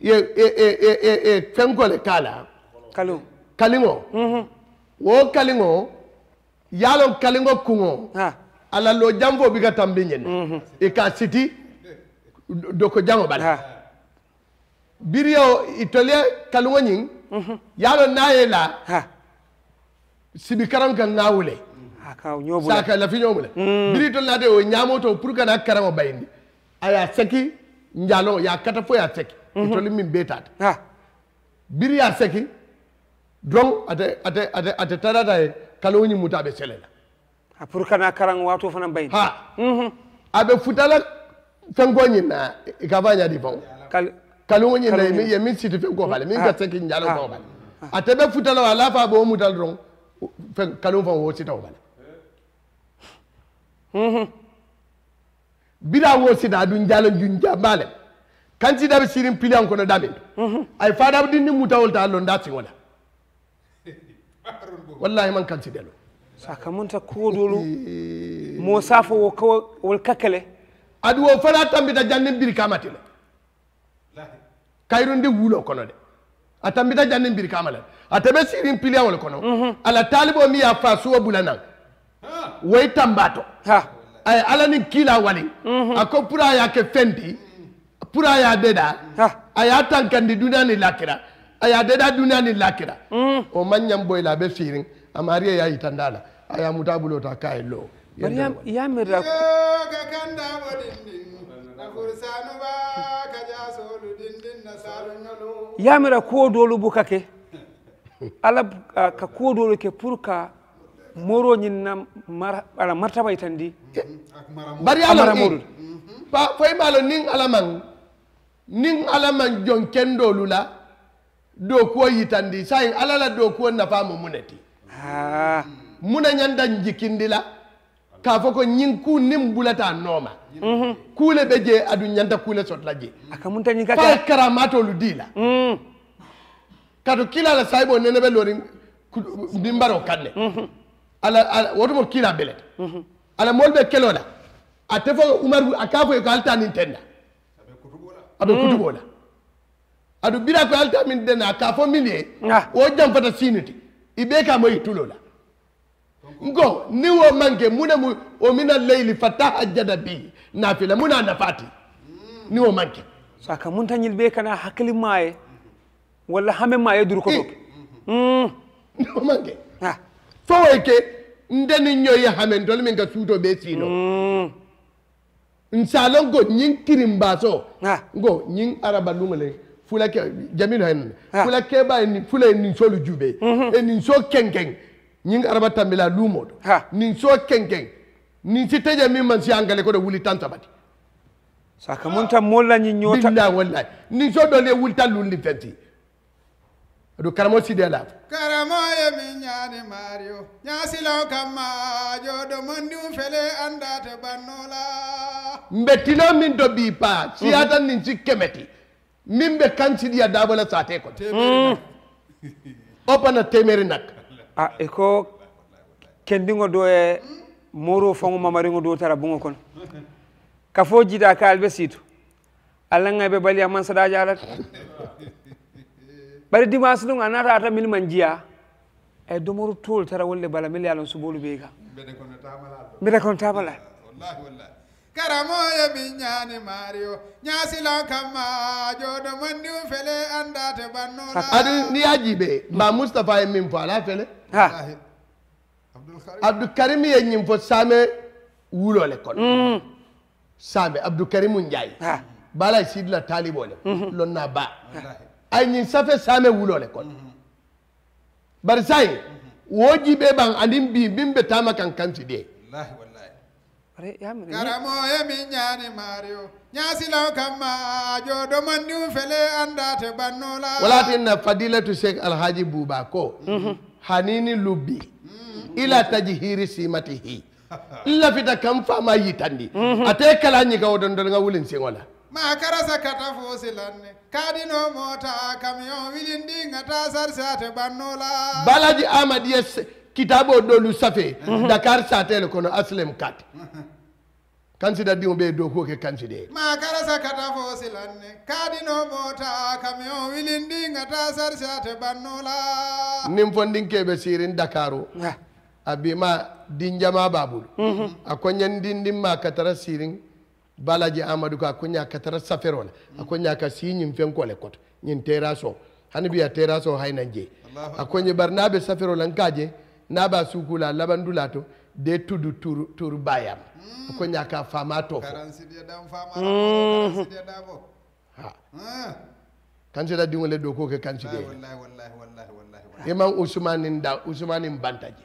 e e fenkole kala kalu kaliŋo wo kaliŋo yalon kaliŋo kuŋo ala lo jambo bi ka tambi ñen mhm. e ka siti do ko jango bala biriyo itole kalungo ñing mhm. yalo naye la sibi karam kan ngawule saka lafi ñomule mm. biri to nade o ñamoto pour kana karamo bayindi aya seki njalo ya kata fo ya seki mhm. itoli min betata biri ya seki dron ate ate ate ate tarada ye kalungo selela pour karang wato fana bay ha mhm abe futala fengo nyina ikabanya di bon kal kalungo nyina mi ye min siti fengo bale min ka teki nyalo ko bale atebe futala wala fa bo mutal ron fen kalun fa wo sita bale mhm bila wo sita du njalo jun jambale kanti dabe sirin pilian kono dame mm-hmm. ay fa dabe dinni mutawol ta lon dati wallahi man kanti delo sakamunta kodolu mosafo wo wolkakele adu wo fana tambita jannin biri kamati le kayirundi wulo kono de a tambita jannin biri kama le a tebe sirin piliyaŋo le kono mhm. ala talibo mi ye fa suwo bula naŋ tambato a ye ala ni kiila wali mhm. a ko pour ke fendi pour a deda a ye tankandi duniya ni lakira a ye deda duniya ni lakira o man ɲan la a be sirin amariye ya tandala aya mutaɓulota kayello mariam yamirra yoga kanda waɗinɗin nakursanuba kaja solu ɗinɗin nasaluñolo yamira kuwo dolu bukake ala ka kuwo dolu ke pour ka moroñin na ala martaba mhm. yitandi bari ala moɗude ba foye maalo nin alaman nin alaman jon kendolu la dokuwo yitandi sayin ala la dokuwo nafa mo muneti Ah. muna nyanda jikindila ka fo ko ñin ku nim bulata nooma kuule be je adu ñanta kuule sotla karamato fa karamatolu diila mm. kato la saybo nene be lorin ndimbaro kanne mm-hmm. ala wotumo kila belete mm-hmm. ala molbe be kelola atefo fo umar a ka fo ko alta nin tenna aɓe kutubola adu bira ko alta min denna a ka fo min ye ah. o siniti ibeka mo itulola ngo niwo mange mune mu omina layli fatahajjada bi nafila muna nafati niwo mange saka mun tanyil be kana hakli maye wala hame maye dur ko tok eh. mm niwo mange ha fo weke ndeni nyoy hame ndol min ga sudo be sino mm nsalongo nyin kirimbaso ngo nyin araba lumale fulakɛ jamilu hɛn ah. fulakɛ b'a ye fula ye ninsolu jube mhm. e ninso kɛnkɛn ɲin araba tanbela lumo do ninso kɛnkɛn nin si tɛ jɛ min man si an gale ko de wuli tan sabati sakamunta molla ni nyota billahi wallahi ninso dɔ le wuli tan lulli fɛn ti do karamo si de la karamo ye min nyaani mario nyaasilaw kama jodo mondiw fele andate bannola mbetilo min do bi pa siyata nin si mhm. kɛmɛti min ɓe kanci ɗiya dabala sate kon opana temere nak a e ko kendigo do e moro fongo mamarigo do tara bugo kon ka fo jiida ka albe siito allahga ɓe baliya mansaɗaji alat ɓade dimanse ɗum a nata ta min man jiya e domoro tool tara wolle bala mi liyalon suboolu ɓeyga mbiɗa kono tabala karamoye min ñaani maario ñaasilan kamma jooɗo mondiw fele anndate bannola adi ni yajiɓe ma moustapha e min fo ala fele ha abdou karim ye ñin fo saame wulole kono mm. saame abdou karimu ndiaye bala e sidla taliɓole mm-hmm. lonna ba ay ñin safe saame wulole kono mm-hmm. bari sayi mm-hmm. wojiɓe ɓan andin mbi min ɓe tama kan kansiɗe garamoye min ñaani mario ñaasilaw kamma jooɗo manni um fele anndate bannola walatinna fadilatu cheikh alhaji bouba ko mhm. hanini lubbi mhm. ila tajhiri simatihi lafita kam fama yitandi mhm. ate kala ñiga o ɗon wulin siŋola ma karasa kata fosilanne kadino mota camion wilindi gata sarsate bannola balaji amadiye kitabe o ɗolu safe dakar satele kono aslem kat kansida diŋo be do kuo ke kanside makarasa kata fo silanne kaadino mota kamio o wilindi ŋata sarsate bannola nin fondin kebe sirin dakaro a ma dinjama babulu mhm. a koñan dindin ma katara sirin balaji amadou ko a koña katara safero la mhm. a koña ka si ñin fenkole koto ñin terrasse o hani biya a teraso haynan je a koñe bar be safero lan kaje naɓa sukula labandula to de tudu tur tur bayam mm. ko ñàkka faamaa too fo hmm. kansila diŋole do ko ke kansile imam usmanin da usmanin bantaji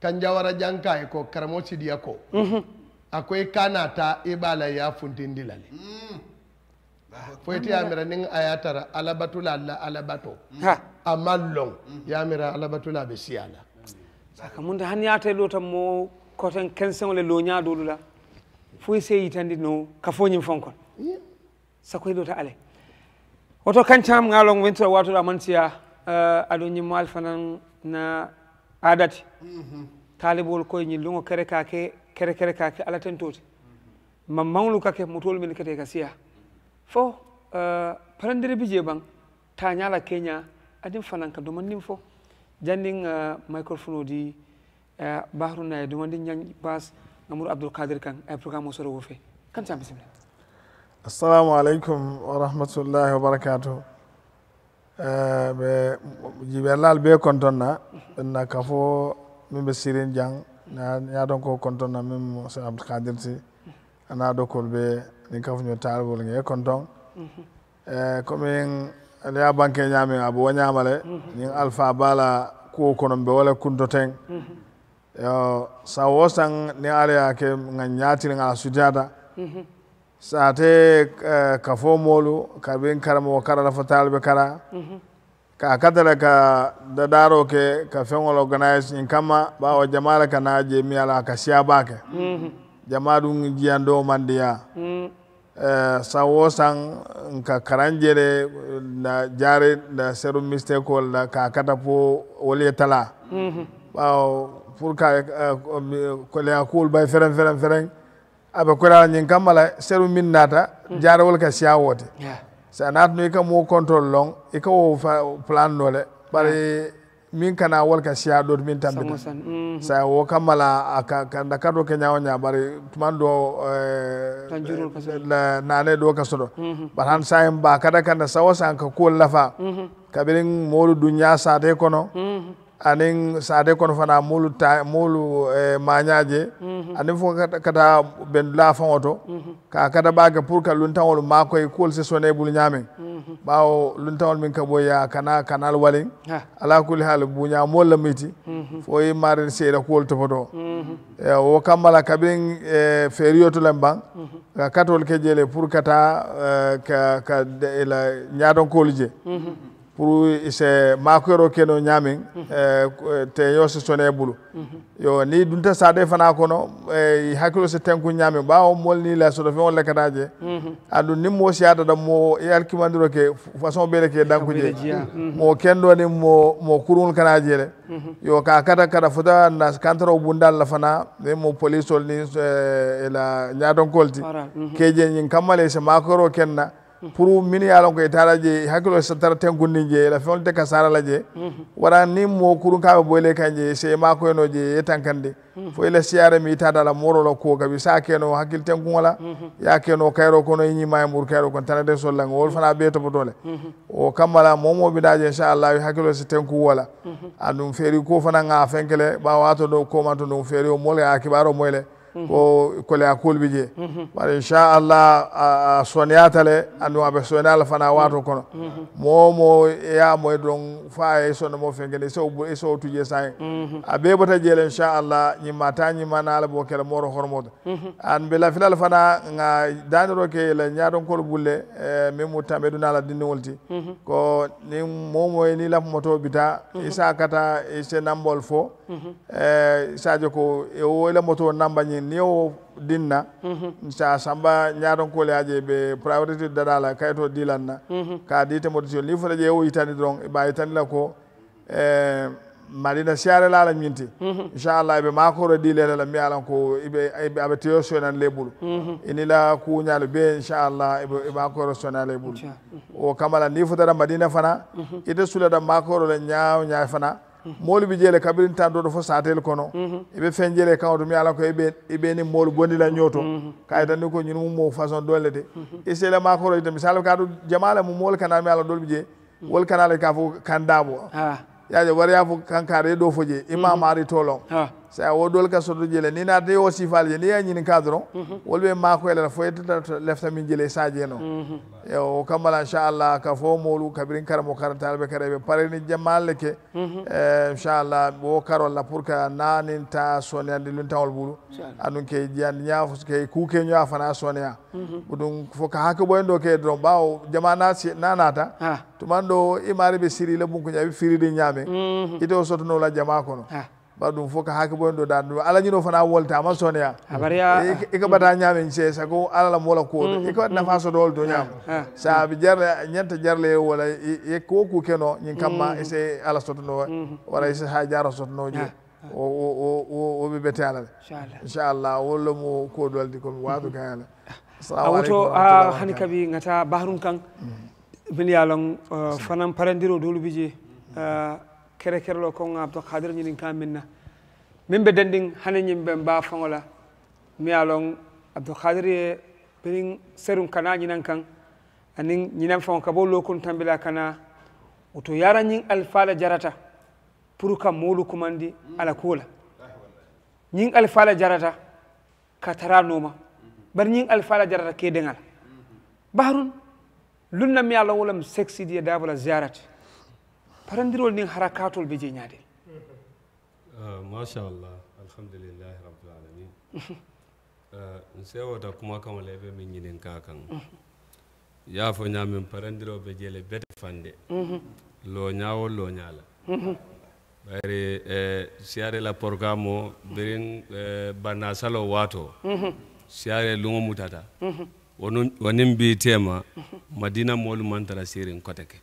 kan jawara janka e ko karamo sidiya ko mhm. a ko i kana ta i b'a la ya funtindi la le foyiti y'a mira ni a y'a tara alabatula la alabato a y'a mira alabatula a bɛ sakamun da han ta yi tan mo koten wale lo ñaadoɗo la sai yi tandi no kafoñim fonkon sakoye ɗo ta ale woto kancam ngalon wentira watoɗo amantiya eh, aɗo ñimmal fanan na adati mhm. ko koye lungo kere kake kere kere kake ala tentoti mamman mawlu kake motolu men kete ka siya fo eh, parandiri bije ban ta ñala keña adin fanan ka domannin fo jandin uh, microphone uh, bahru nay dum wandi nyang bas namur abdul qadir kan ay programme soro fe kan sam bismillah assalamu alaikum wa rahmatullahi wa barakatuh uh, be jibe lal be na ka fo be sirin jang na ya don ko kontonna min mo sa abdul qadir si, ana do be ni ka fo nyo talbol ngi konton eh comme ade a abu wanyamale mm -hmm. ni alfa bala kuwo kono mbe wala kunto -hmm. yo sa wo ni ala ya ke nga ñaatiri nga sujada sa te eh, kafo molu kabin karamo la fo talbe kara ka kadala ka dadaro ke ka feŋol ni kama kamma wa jamala ka naa je mi ala ka jamadu ngi jama mandia mm -hmm. Uh, eh, san wo san nka karaŋ jere na jaari na seru mistake wal da ka kata po ye tala mm-hmm. bawo pour ka eh, kole akul bay fereŋ fereŋ fereŋ a be feren la ñiŋ nyin la seru miŋ naata mm. jaari wal ka siya wote sa nat no ka moo control loŋ i ka wo plan no le bare min kana wal ka siya dot min tambita mhm. sa wo kammala kanda kado ke nyawo nya bari tuman do eh, nane do ka sodo mhm. bar han sa ba kada kanda sawa san ka ko lafa kabirin moru dunya sa de kono mhm. anin sade kono fana mulu ta mulu eh, mañaje mm -hmm. anin fof kata, kata ben lafaŋo to mm -hmm. ka kata ɓake pour que luntaŋol makoye kuwol se sone bulu ñamen mm -hmm. ɓawo luntaŋol ka kaɓoya kana kanal wali ala kuli hal buña mol la miti mm -hmm. fo ye marin seeɗa kuwol topoto mm -hmm. eh, wo kammala kabirin eh, feriyoto len ban mm -hmm. ka katol ke jele pour kata eh, ka, ka la ñaton kolu je mm -hmm. pour ise makoyro keno ñamin mhm. eh, te yo si sone bulu mhm. yo ni dunta sade fana kono e hakkilo si tenku ñamin ɓawo molni la soto fe on lekkataje mhm. andu ni mo siyadata mo yalkimandiro ke façon ɓele ke dankuje mo kendoni mo mo kurun kanajele yo ka kata kata fota na kantaro bundal la fana ni mo policeol ni eh, e la ñatonkolti keje ñin kammale se makoyro kenna pour mini ya lon ko tara je hakkilo so tara tenkunni je la fewonte ka sara la je wara ni mo kurun ka boyle je se ma ko no je tankande fo ila siare mi tada la moro la ko kabi sa keno hakkil tenkun wala ya keno kairo ko no yini ma mur kairo kon tara de solla ngol fana be to botole o kamala momo bi je insha Allah hakkilo so tenku wala andum feri ko fana nga fenkele ba wato do ko manto dum feri o mole akibaro mole Mm-hmm. ko kole akol bije je mm-hmm. bare inchallah a soniyatale andu aɓe sonal fana wato kono mm-hmm. momo yamoye ɗon fa e sonno mo fengene e so tuje sahen a ɓeɓota jeele inchallah ñimma ni ñimmanala bo kele moro hormodo an be lafilal fana nga daniro ke la kol bulle min tambe do nala dinni ti ko ni momo e, ni moto bita isa kata ise nambol fo sajo ko e woyle moto namba ni niyo o dinna mm-hmm. sa samba ñaaton koole aje priority priorité daɗala kayito na mm-hmm. ka dite modition ni fota ƴe ni drong dron ɓa ni ko eh, marina siyare laala ñinti inchallah eɓe makoro dilete la mbiyalan mm-hmm. ko ibe aɓe teyo sonan leɓulu inila kuñalo be ibe eɓe makoro sona leɓulu o kamala ni fotata madina fana ite sulata makoro le ñaw ñaw fana moolu bi jeele kabirin tan ɗoɗo fo satel kono mhm. be fen jele kan oto mi ala ko niŋ moolu bondila ñooto mhm. ni ko ñin mu mo façon dolle de mhm. e sele makoro ita misal ka ɗo jamala mu moolu kana mi ala bi jee wol le ka fo kan daabo yaje ah. wara ya fo kankare doo fo je imamari loŋ saya wo dol ka soto jele ni naata yo sifal ni ya ñini cadron mhm. wol ɓe makoyle la foye tata lefta min jele sadie no e mhm. o kammala inchallah ka fo molu kabirin karamo karantal ɓe kara ɓe parini jammalle ke mhm. eh, inchallah wo karol la pour que naninta soneyande luntawol ɓuulu aɗum ke jiyande ña ke kuke ñoa fana soneya ɗum fo ka hakke ɓoyen ɗo ke dron ɓawo jama na naata tuman imari ɓe siri le firi ñaɓe firidi ñaame ite o jama kono ba ɗum fof ka hakke dan ɗo dande ala ñino fana woltama soneya ika bata ñamen seesa ko alala mola ko mm-hmm. ika waɗ nafa sodowol to ñaama mm-hmm. saabi jarle ñanta jarle wala ko ku keno ñin kamma ese mm-hmm. ala sotono wala ese ha jara sotonoje o o ɓe bete alale inchallah wollomo kodolde komi waatu kay ala a ah, hani kabi ngata bahrun kan bin yalon ah, fanan parandiro dowlubiji ah, kere kere lo ko ngabto khadir nyinin kaminna min be dendin hane be mba fangola mi alon abdul khadir ye benin serum kana nyinan kan anin nyinan fon ka bo lokun tambila kana uto yara nyin alfala jarata pour kumandi ala kula nyin alfala jarata katara noma bar nyin alfala jarata ke dengal baharun lunna mi alon wolam sexy dia dabula ziyarati parandirol nin harakatol be jeñadel ah, machallah alhamdulillahi rabbil alamin ah, n sewota kuma kama le ɓe min ñinin ka kan yaafo ñamin be jeele bete fande loñawo loñala bari eh, siyare la programme o birin eh, banna salo waato siyare luŋo mutata wonin bi tema madina moolu mantara sirin kote ke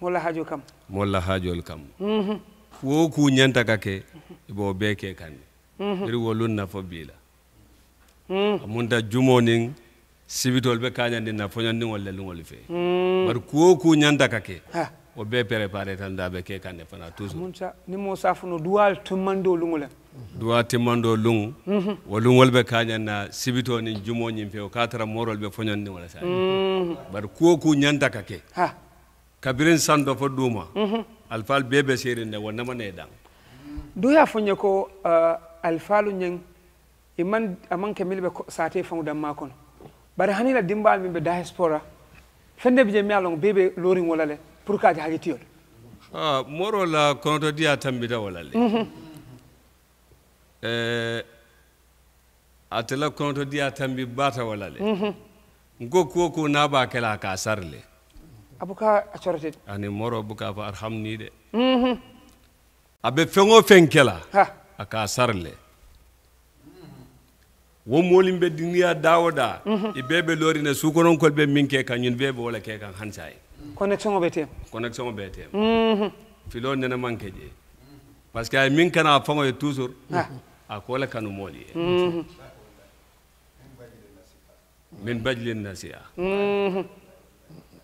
molla haajo kam molla haajol kam mm-hmm. wo ku ñanta ka ke ibo bee ke kandi iri mm-hmm. wolun nafo la mm. amunta jumoo nin sibitol be kañandi na foñondiŋol le luŋol fee mm. bari kuwo ku ñanta ka ke o bee préparé tan da be kan ne fana toujours ni mo safuno duwa timmandoo luŋo le duwa timmandoo luŋ mm-hmm. wo luŋol be kañan na sibito nin jumo ñin fee o ka tara morol be foñandiŋo le sa bari kuwo kuu ñanta ka ke kabirin san dɔ fɔ duma alifal bɛɛ bɛ seere ne wa nama ne dan du y'a fɔ n ko uh, alifalu ɲɛŋ i man a man kɛ mili bɛ saate fɛnw dan maa kɔnɔ bari hani la dimbal min bɛ diaspora fɛn de bi je mi a lɔn bɛɛ bɛ loori wala lɛ pour k'a jɛ hakɛ tiyɔl moro la kɔnɔtɔ di a tambita wala lɛ mhm. eh, a tɛla kɔnɔtɔ di a tambi baata wala lɛ mhm. n ko ko ko n'a b'a kɛ la a k'a sari lɛ abuka a ani moro buka fa ni de mm-hmm. abe fengo fenkela aka sarle wo moolu mm-hmm. be duniya dawo da i bee be loori ne be miŋ ke kaŋ ñun bee wola wo le ke kaŋ hansa ye connexion be teem connexion be teem nene maŋ ke jee parce que a ye kana faŋoye toujours a ko kanu moolu ye mm-hmm. min bajilin nasiya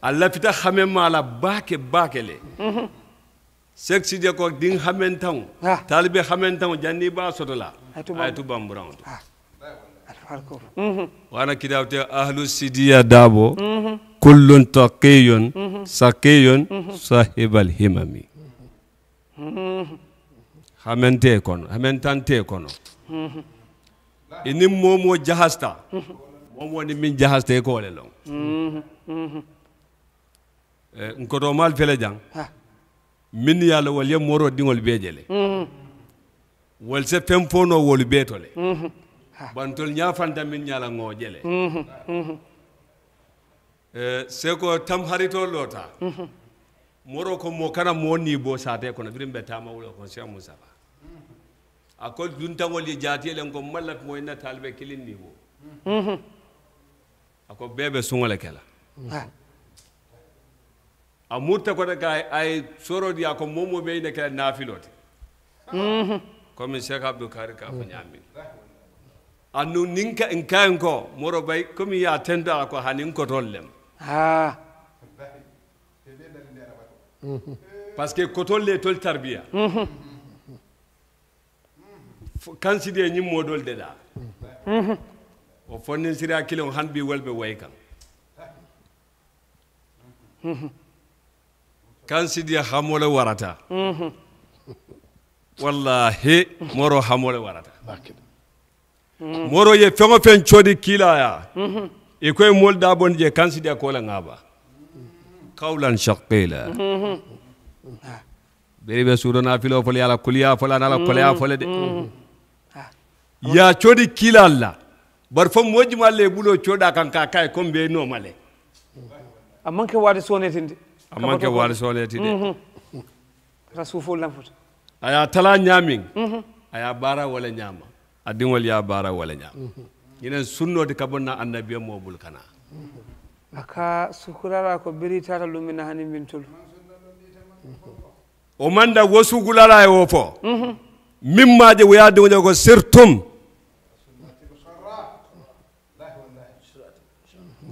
a lafita xamema la baake baake le mhm. sek sidi ko din xamentaŋo taalibe xamentaŋo janni ba soto la ay tu bamburaŋo to mhm. wana kidawte ahlu sidiya dabo mhm. kullun taqiyun saqiyun sahibal himami xamente kono xamentante kono ini momo jahasta momo ni min jahasta ko le long Eh, nkoto mal fele jang min ye a la wolu ye mooroo diŋolu bee je le mm-hmm. wolu se fen fo noo wolu bee to le mm-hmm. bantolu ñaa fanta min ñaa la ŋoo je le mm-hmm. eh, seko tam harito lota moro ko moo kana moo nii boo saatee kono biriŋ be taama wulo kono seŋ mu saba a ko duntaŋolu ye jaatiye len ko malla tumoyi na taali be kiliŋ niiboo a ko bee be suŋo le ke la a murta kota ka ay sorodi ya ko momo be ne kala nafilote mhm comme cheikh abdou kari ka fo nyami anu ninka en kan ko moro bay comme ya tendo ko hanin ko tollem ha parce que ko tolle tol tarbiya mhm kanside ñimmo dol de da mhm o fonnen sira kilon hanbi welbe way kan mhm kan sidiya hamole warata wallahi moro hamole warata moro ye feŋo feŋ codi kiilaya i koye moolu daabondi je kan sidiya ko la ŋaba kawlan shakila beri be suudona filo fole ala kuliya fole ana la koleya mm. fole de mm. ah. ya codi kiilal la bari fo moo jumal le buloo coda kan ka kaye comme be noomale a manke waade sonetinde a man kɛ wari sɔrɔlɛti dɛ ka suufo lafuta a y'a tala ɲaamin a y'a baara wale ɲaama a dinwali y'a baara wale ɲaama ɲinɛ sun dɔ ka bɔ annabiya mɔɔ bolo kana mm-hmm. a ka sukurala ko biri tata lumina hani min tolu mm-hmm. o man wo sugulala ye wo fo mm-hmm. min maa je wo y'a dinwo ko sirtum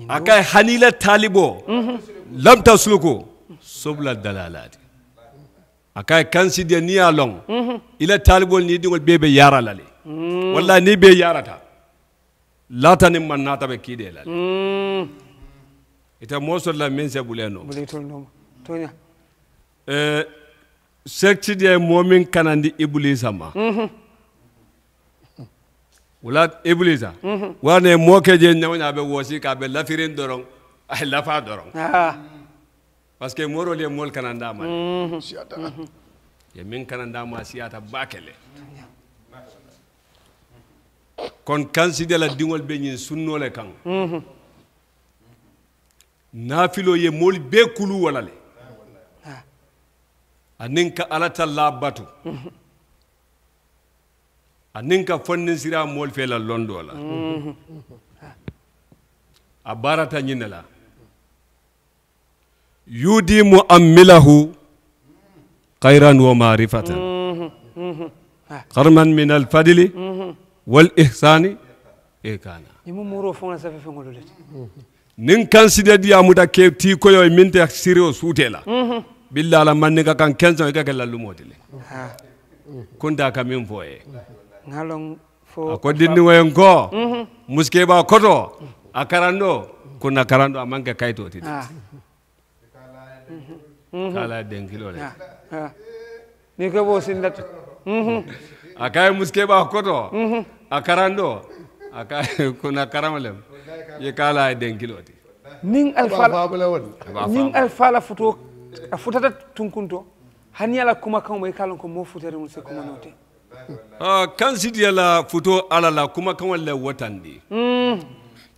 a ka ye hanila talibo lam tasluku subula dalalati akaye kanside ni ya long mhm. ila talibol ni dingol bebe yara lale mm. walla ni be yarata lata ni man nata be kide lale mm. ita mosol la min se buleno tonya eh sektide momin kanandi iblisa ma mhm. wala iblisa mhm. wane je nyaw nyabe wosi ka be lafirin dorong ay lafa doron ah. parce que morol ye mool kana ndama mm -hmm. ye min kana ndama siyata bakele kon kanside la diŋol be ñiŋ sunno le kaŋ mm mm-hmm. ye moolu bee kulu wala le ah. aniŋ ka alla ta laa batu mm-hmm. aniŋ ka fonniŋ sira moolu fee la londoo la a baarata ñiŋ ne la yudi muammilahu khairan wa marifatan karman min alfadili wal ihsani e kana nin kansida diyamuta ke ti koyo e min te siri o suute la billa la manni ka kan kensan i e ka ke lallumoti le kunta ka min fo ye a ko dindiŋoyen ko muskeba koto a karando kunna karando a maŋ ke kayitoti de Mm-hmm. Mm-hmm. kala denkilo le ni ke bo sin dat mm-hmm. akay muske ba koto akarando akay kuna karamalem ye kala denkilo ti nin alfala nin alfala futo a futata tunkunto hani ala kuma kan mai kalon ko mo futere mun se kuma note ah, kan sidiya la futo ala la kuma kan wala watandi mm.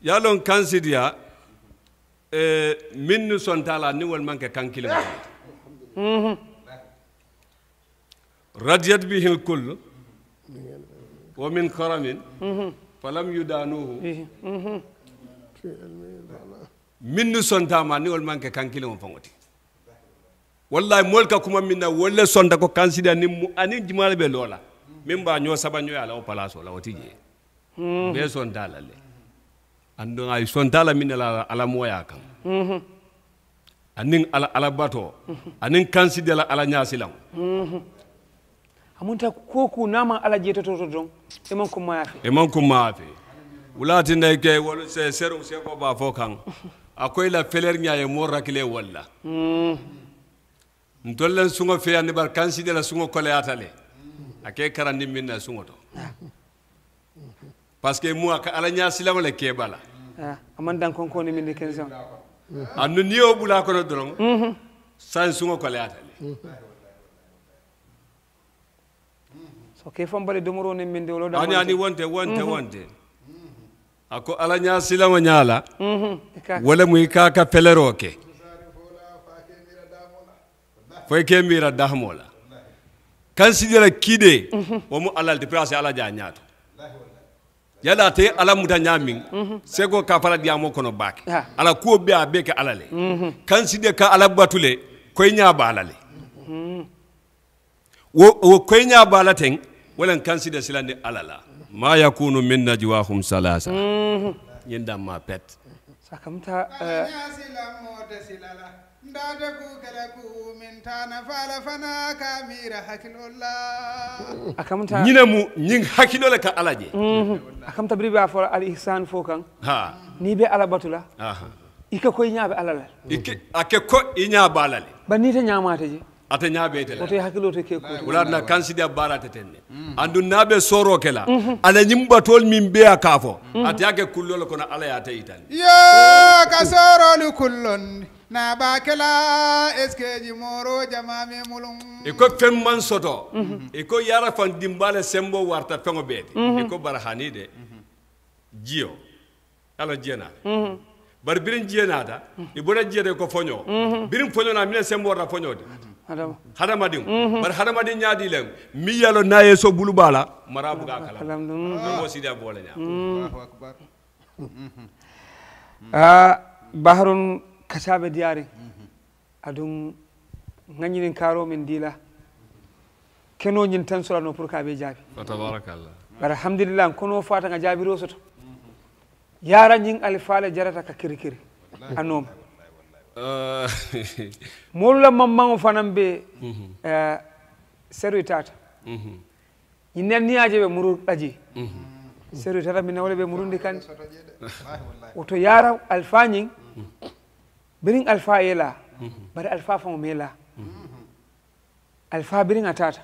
yalon kan sidiya Eh, minnu sonta la ni walman ka kan kiliŋo eh. radiyat bihi lkull wa min karamin falam yudanuhu minnu sontama ni walman ka kan kiliŋo faŋo ti wallahi moolu ka kuma min na wolu le sonta ko kansida ni aniŋ jumaa hmm. le be loo la miŋ baa ñoo sabanñoya la wo palaasoo la wo ti jee bee sontaa la le andon ay sontala min ala ala moya kan mm-hmm. anin ala ala bato anin kansidela ala ñasilam mm-hmm. amunta koku nama ala jeetototo don e man ko maafe e man ko maafe wulati nday ke wol se serum se ko ba fo kan akoy la feler ñaye mo rakile walla mm-hmm. ntollen suŋo feyandi bar kansidela suŋo koleyatale ake karandi min na suŋo to ah parce que moi ka ala ñasilamo le keɓala ah, aman dan konkoni min de kension anno mm-hmm. ni o ɓula kono doron mm-hmm. san suŋo koleyata le mm-hmm. so ke fambale domoro ni min de wolo da ani ani wonte wonte wonte ako ala ñasilamo ñala wala mu ka ka pelero ke foy ke mbira dahmola kan sidira kide wo mu alal de place ala ja ñaato yala te ala mutanya min mhm. seko ka fara diyamo kono baake ala ko be a be ke ala le mhm. kanside ka ala batu le nya ba ala le mhm. wo koy ba ala ten walan kanside silande ala la ma yakunu min najwahum salasa ñin ma pet sakamta uh... Eh, daadagu galagu min tana fala fana ka mira hakkilolla akamta ñine mu ñing hakkilole ka alaje je mhm. akamta biribe a fola al ihsan fo kan ni be ala batula ike ko i ñaaɓe ala lal ake ko i ñaaɓa ala le ba ni te ñaamate je ate ñaaɓeete la oto hakkilo to ke ko wulaatna kansidi a baarate ten ne mhm. andu naaɓe sooro ke la mhm. ala ñimbatol min beya kaa fo ate ake kullol kono ala yaate itali yo ka soorolu kullonde na bakela eskeji moro jamami mulum iko fem man soto iko yara fan dimbale sembo warta fengo beti mhm. iko barhani de mhm. jio ala jena mhm. bar birin jena da ibona jere ko fonyo birin fonyo na mina sembo warta fonyo de hadamadin bar hadamadin ya dilem mi yalo na yeso bulubala marabu gakala, kala mo sida bolanya allahu akbar ah bahrun kasaɓe diyari adum gañinen karomen ndiila kenoñin tan solano pour ka ɓe jaabi bara alhamdulillah kono fata ga jaabi rosoto yaraning alfaale jarata ka kiri kiri anoma molula mammao fanan ɓe mhm. eh, serui tata ñinnen mhm. niyaje ɓe muru ɗaji mhm. serui tata mina wala ɓe murundi kandi oto yara alfañing birin alfa yela bari alfa fa mela alfa birin atata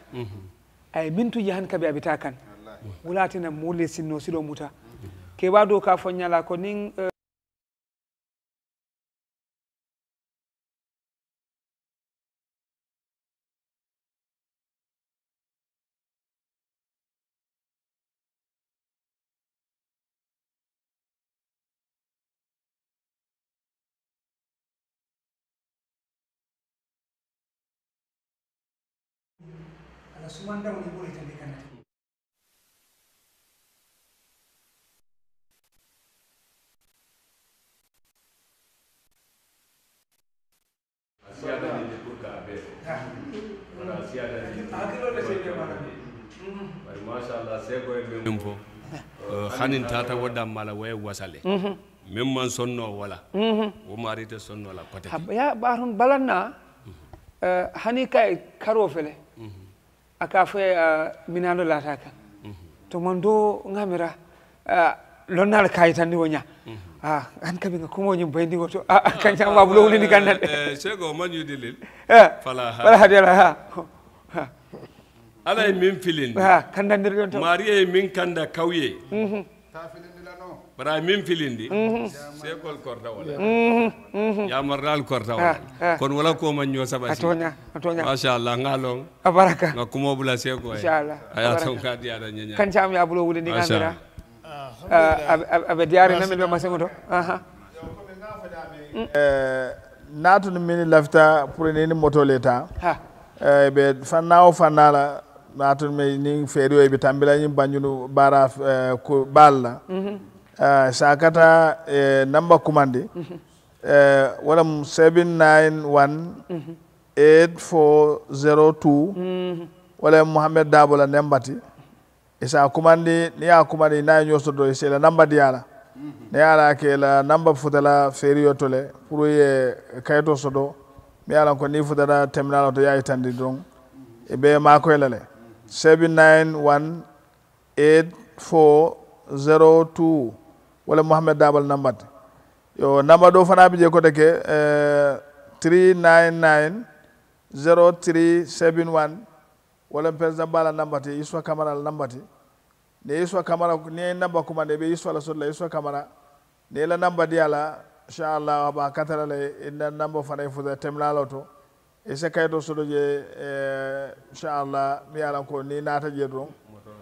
ay bintu jahan kabe abita kan tena na mule sinno sido muta ke wado ka fonyala ko nin wanda wani bore ta be kanati min fɔ hanin tata wadda mala waye wasale min man sɔnnɔ wala o mari tɛ sɔnnɔ la kɔtɛ ya barun balan na hani ka ye karo fɛlɛ aka fe minano la kan mm-hmm. to mon do gamira lonnal kayitanni ni wonya mm-hmm. ah an kami nga kumoñum bayndi woto kañam wabu lowlini gandal ɗe eh, eh, man yu dilil eh, fala fala dela ha ala e min filin ha dir yon to mariye min kanda e kawye bara min filindi sekol korta wala mm-hmm. mm-hmm. mm-hmm. yamaral korta ah, wala ah. kono wala ko man nyosa basi atonya atonya masha Allah ngalong abaraka na kumo bula seko insha eh. Allah aya ton kadi ada nyanya kan cham ya bulo wulindi ngamira ah, abe diari na melbe masengo to aha eh, natu ni mini lafta pour ni ni moto leta ha eh, be fanna o fanna la natu ni ni feri o be tambila ni banjunu bara ko balla uh, sakata uh, number kumandi mm -hmm. uh, eh, walam 791 8402 mm -hmm. wala muhammed dabola nembati isa kumandi ni ya kumandi na nyoso do isa la namba diala mm -hmm. ne ala ke la namba futala feriyo tole pour ye kayto sodo mi ala ko ni futala terminal to yayi tandi don e be ma ko lele 791 8402 walla mouhamed dabal nambat yo namba ɗo fana bi je kote ke 399 0371 walla président bala nambati iswa camara la ne iswa camara ne namba ne be iswa la sodla iswa camara ne la namba di ala Allah aba katara le ina namba fana e futa temla to e se kayto soɗo je eh, inchallah mi alan ko ni nata je ɗon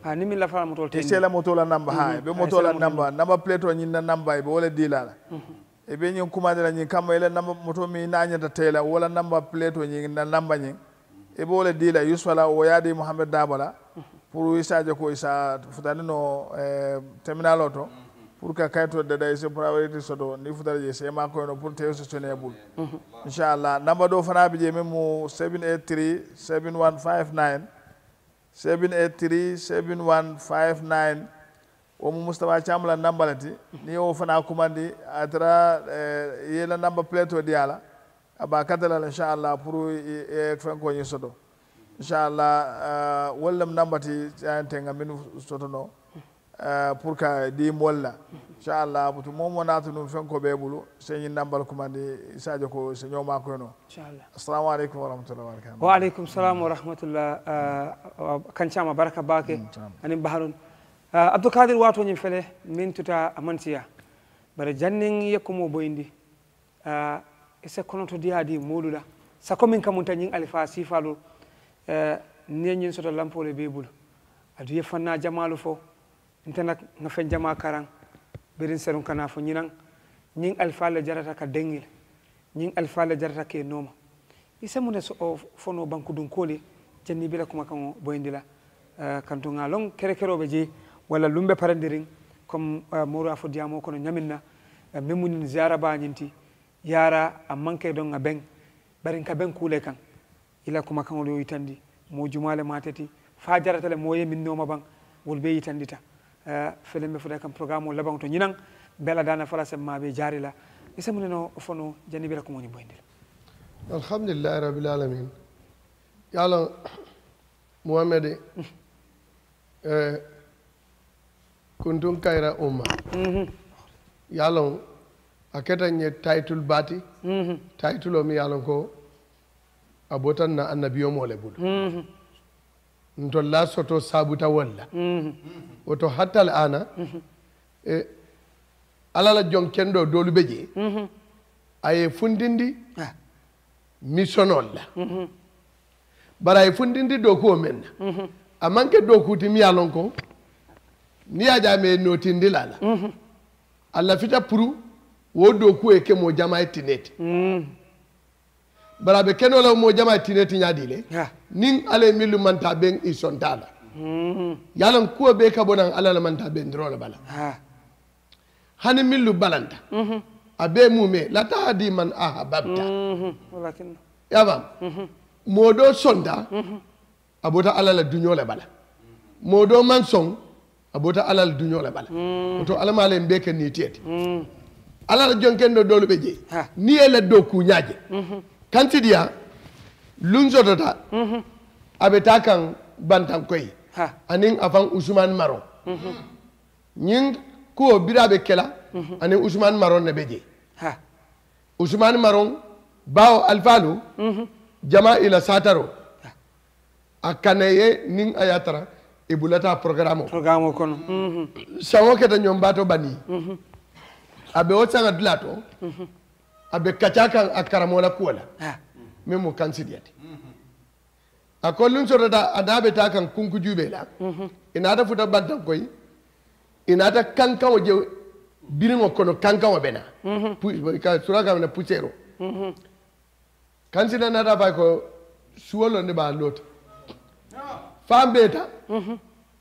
ha ah, ni min lafata motol te sela motola namba ha ɓe motola namba namba plate o ñinna namba e ɓe wala dilala e ɓe ñin commandera ñin kamma ele namba moto mi nañata teyla wala namba plate o ñin na namba ñin eɓe wala dila yusfala wo yaadi mouhamed dabala pour isaje ko isa futanino eh, terminal o to pour que kayitorde ɗa so pour awariti soto ni futata je sema koyno pour tew so sone ɓuul mm-hmm. inchallah namba ɗo fanaɓe je min mo 783 7159 783 7159 omo moustapha cam la nambalati ni wo fana commandi atara travers eh, yela namba plate o diyala aba katalal inchallah pour e eh, eh, fenkoñi soto inchallah uh, eh, wallam nambati tenga min sotono uh, pour ka di molla inchallah butu momo natunum fenko ɓe ɓulu señin ɗambal kumande sadio ko so ñowma koyno assalamu alaikum wa rahmatullah uh, wa alaikum salam wa rahmatullah kancama baraka bake mm, ani baharun uh, wato nyi fele min tuta amantiya bare jannin mo boyndi uh, e kono to diyadi moluɗa sakko min nyi alfa sifalu ne nyi soto lampole bulu adu ye fanna jamalu fo nga fen jama karan birin serun kana fo ñinan ñing alfaala jarata ka dengil ñing alfaala jarata ke noma isamu ne so fo fono banku dun kole jenni bila kuma kan boyndi la eh, kanto nga long kere kero beji wala lumbe parandirin kom eh, moro fo kono nyaminna eh, memunin ziyara nyinti yara a manque don a barin ɓarin ka ben kule kan ila kuma kan ol yo yitandi mo jumale mateti fa le moye min noma ban yitandita filmɓe fota kam programme o laban to ñinan bela dana fala semma be jaari la neno o fono janibira ko woni boyndira alhamdulillahi rabbil alamin yaala mouhamede mm-hmm. eh, kuntum kayra umma mm-hmm. yaalon a ketan ye title baati mm-hmm. title o mi yaalon ko a botan na annabiyo mo le bulu Mm-hmm. la soto sabuta wolla woto hattal ana mm-hmm. e eh, alala jon kendo dolu be je mm-hmm. aye fundindi ah. missionolla bara aye fundindi dokuwo men na a manke dokuti mi yalon ko ni yajame notindi lala allah fita pour wo doku e ke mo jama e tinete mm. bara be kenola mo jama e tineti ñadile yeah nin ala millu manta ben i sonta la mm-hmm. yalan kuwa be ka bonan ala la manta ben dro bala hani millu balanta mm-hmm. a be mume la ta di man ahabbta yabam modo sonta a bota mm-hmm. ala la duño la bala modo man son abota ala la duño la bala mm. oto alama ala be ka ni tete mm. ala la jonken do je ni e la do ku nyaaje kantidia lunzo mhm. ta a bɛ ta kan bantankoye ani afan usman maro ɲin mhm. ko bira be kɛla mhm. ani usman maro ne bɛ je usman maro bawo alfalu jama ila sataro a ye nin a y'a tara i bulata programme programme kɔnɔ sango kɛta bani a bɛ o sanga dilatɔ a bɛ kaca kan a kuwa la min mo kansiriyati a kollin sotota a daɓeta kan kunkujuɓe la mhm. inata futa bantan koy inata kankawo je biriŋo kono kankawo ɓena mhm. suraka mena poussiére o mhm. kansina nata fay ko suwolo ne ɓa loota fam ɓeeta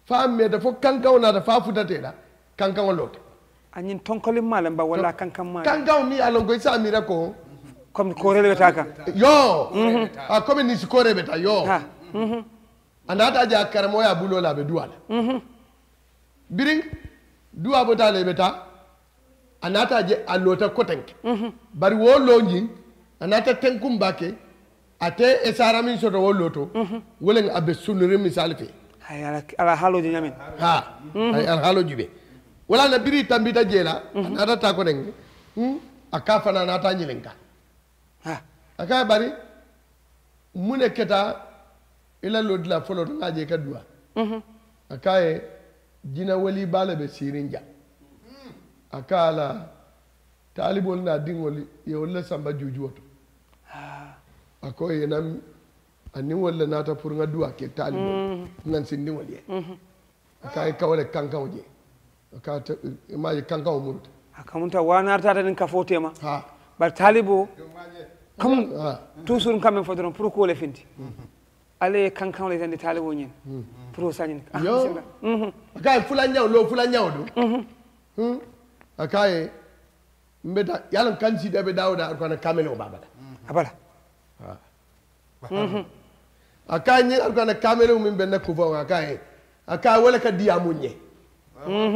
fam ɓeeta fo kankawo nata fa futateɗa kankawo loota añin tonkolin malen ba walla kankan ma kankawo mi alon koy sa mira ko comme le betaka yo a ah, comme nisi beta yo ta ja ya bulo la be mhm birin duwa bota le beta anata je alota kotenke bari wo lonji anata tenkum bake ate esaramin soto wo loto wolen abe sunure misal fi hay ala ala haloji nyamin ha hay ala haloji be wala na biri tambita jela anata ta hmm? akafa na anata nyilenka a k'a bari mu ne keta i la lodi la fɔlɔ n'a je ka duwa a k'a ye jinɛ wali b'a la bɛ sirin ja a la taalibol n'a dingol ye olu la sanba jujuwa to a ko ye na a ningol la naata pour n duwa nan sin dingol ye a k'a ye kawale kankanw je a k'a ta i m'a ye kankanw muruta a kamunta wa n'a taara ni kafo tema bari taalibo kamum toujours kamɓen fo doron pour kuole findi alaye kankanole tande taale wo ñen pour o sañin kaye fula ñaw lo fula ñaw ɗo kaye mbeta yalan kansiɗe ɓe dawda ar kono kamele babala abala a kaye ñin ar kono min ɓe nakku fo a kaye wala ka diya muñe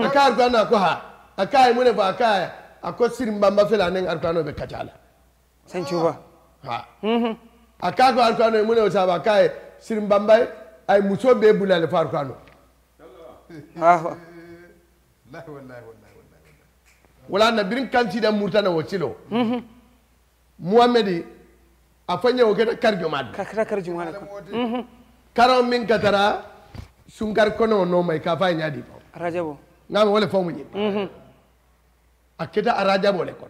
a kaye ar ko ha a kaye mune fo a kaye a fela nen ar kono ɓe kacala sañ cuba ha mhm. aka ko alqur'ano mun ne saba kai sirin bambai ay muso be bulale fa alqur'ano Allah wallahi wallahi wala na birin kanti da murtana wasilo mhm. muhammadi afanye ogeta karjomad kakra karjomad mhm. karaw min katara sunkar kono no mai ka fa nyadi pa rajabo ngam wala fo munyi akita arajabo le kon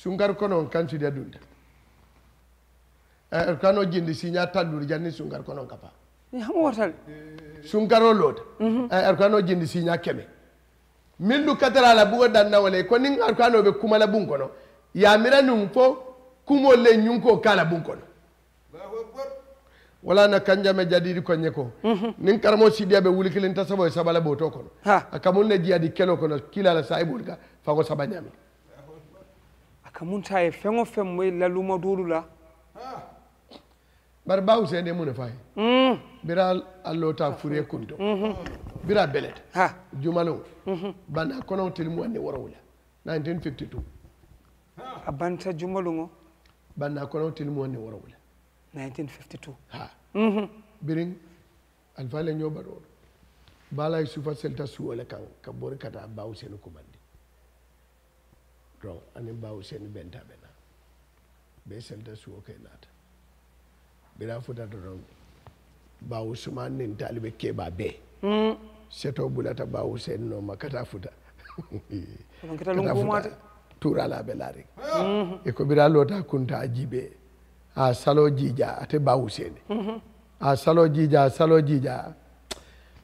sunkar kono kan su da dunda Eh, eh, kano jindi sinya talluri jani sungar konon kapa yamo wartal sunkaro loota mhm. eh, kano jindi sinya keme mindu katara la bugo danna wale ko nin arkano be kuma la bun kono mira nun fo kumo le ko kala bun kono wala na me jadidi ko nyeko mhm. ning karmo si be wuli kilin tasabo sabala boto kono akamun ne jiadi kelo kono kila la saibul ka fa ko sabanyami akamun taye fengo fem we la luma dulula ha bari bawu sen de mun fay mm bira allo ta fure kunto bira belet ha jumalo mm bana kono tel mu ne warawla 1952 abanta jumalo ngo bana kono tel mu ne warawla 1952 ha mm birin alfale nyobaro bala yusufa selta suwala kan ka bori kata bawu sen ko bandi donc ani bawu sen benta bena be selta suwo kay nata Bira futa dɔrɔn Ba Usman ni taalibe Keba bɛɛ mm. Seto Bulata Ba Hussein nɔ ma Futa ka taa Futa tura la a mm -hmm. e ko bira lota kunta jibe a salo jija ate Ba Hussein mm -hmm. a salo jija salo jija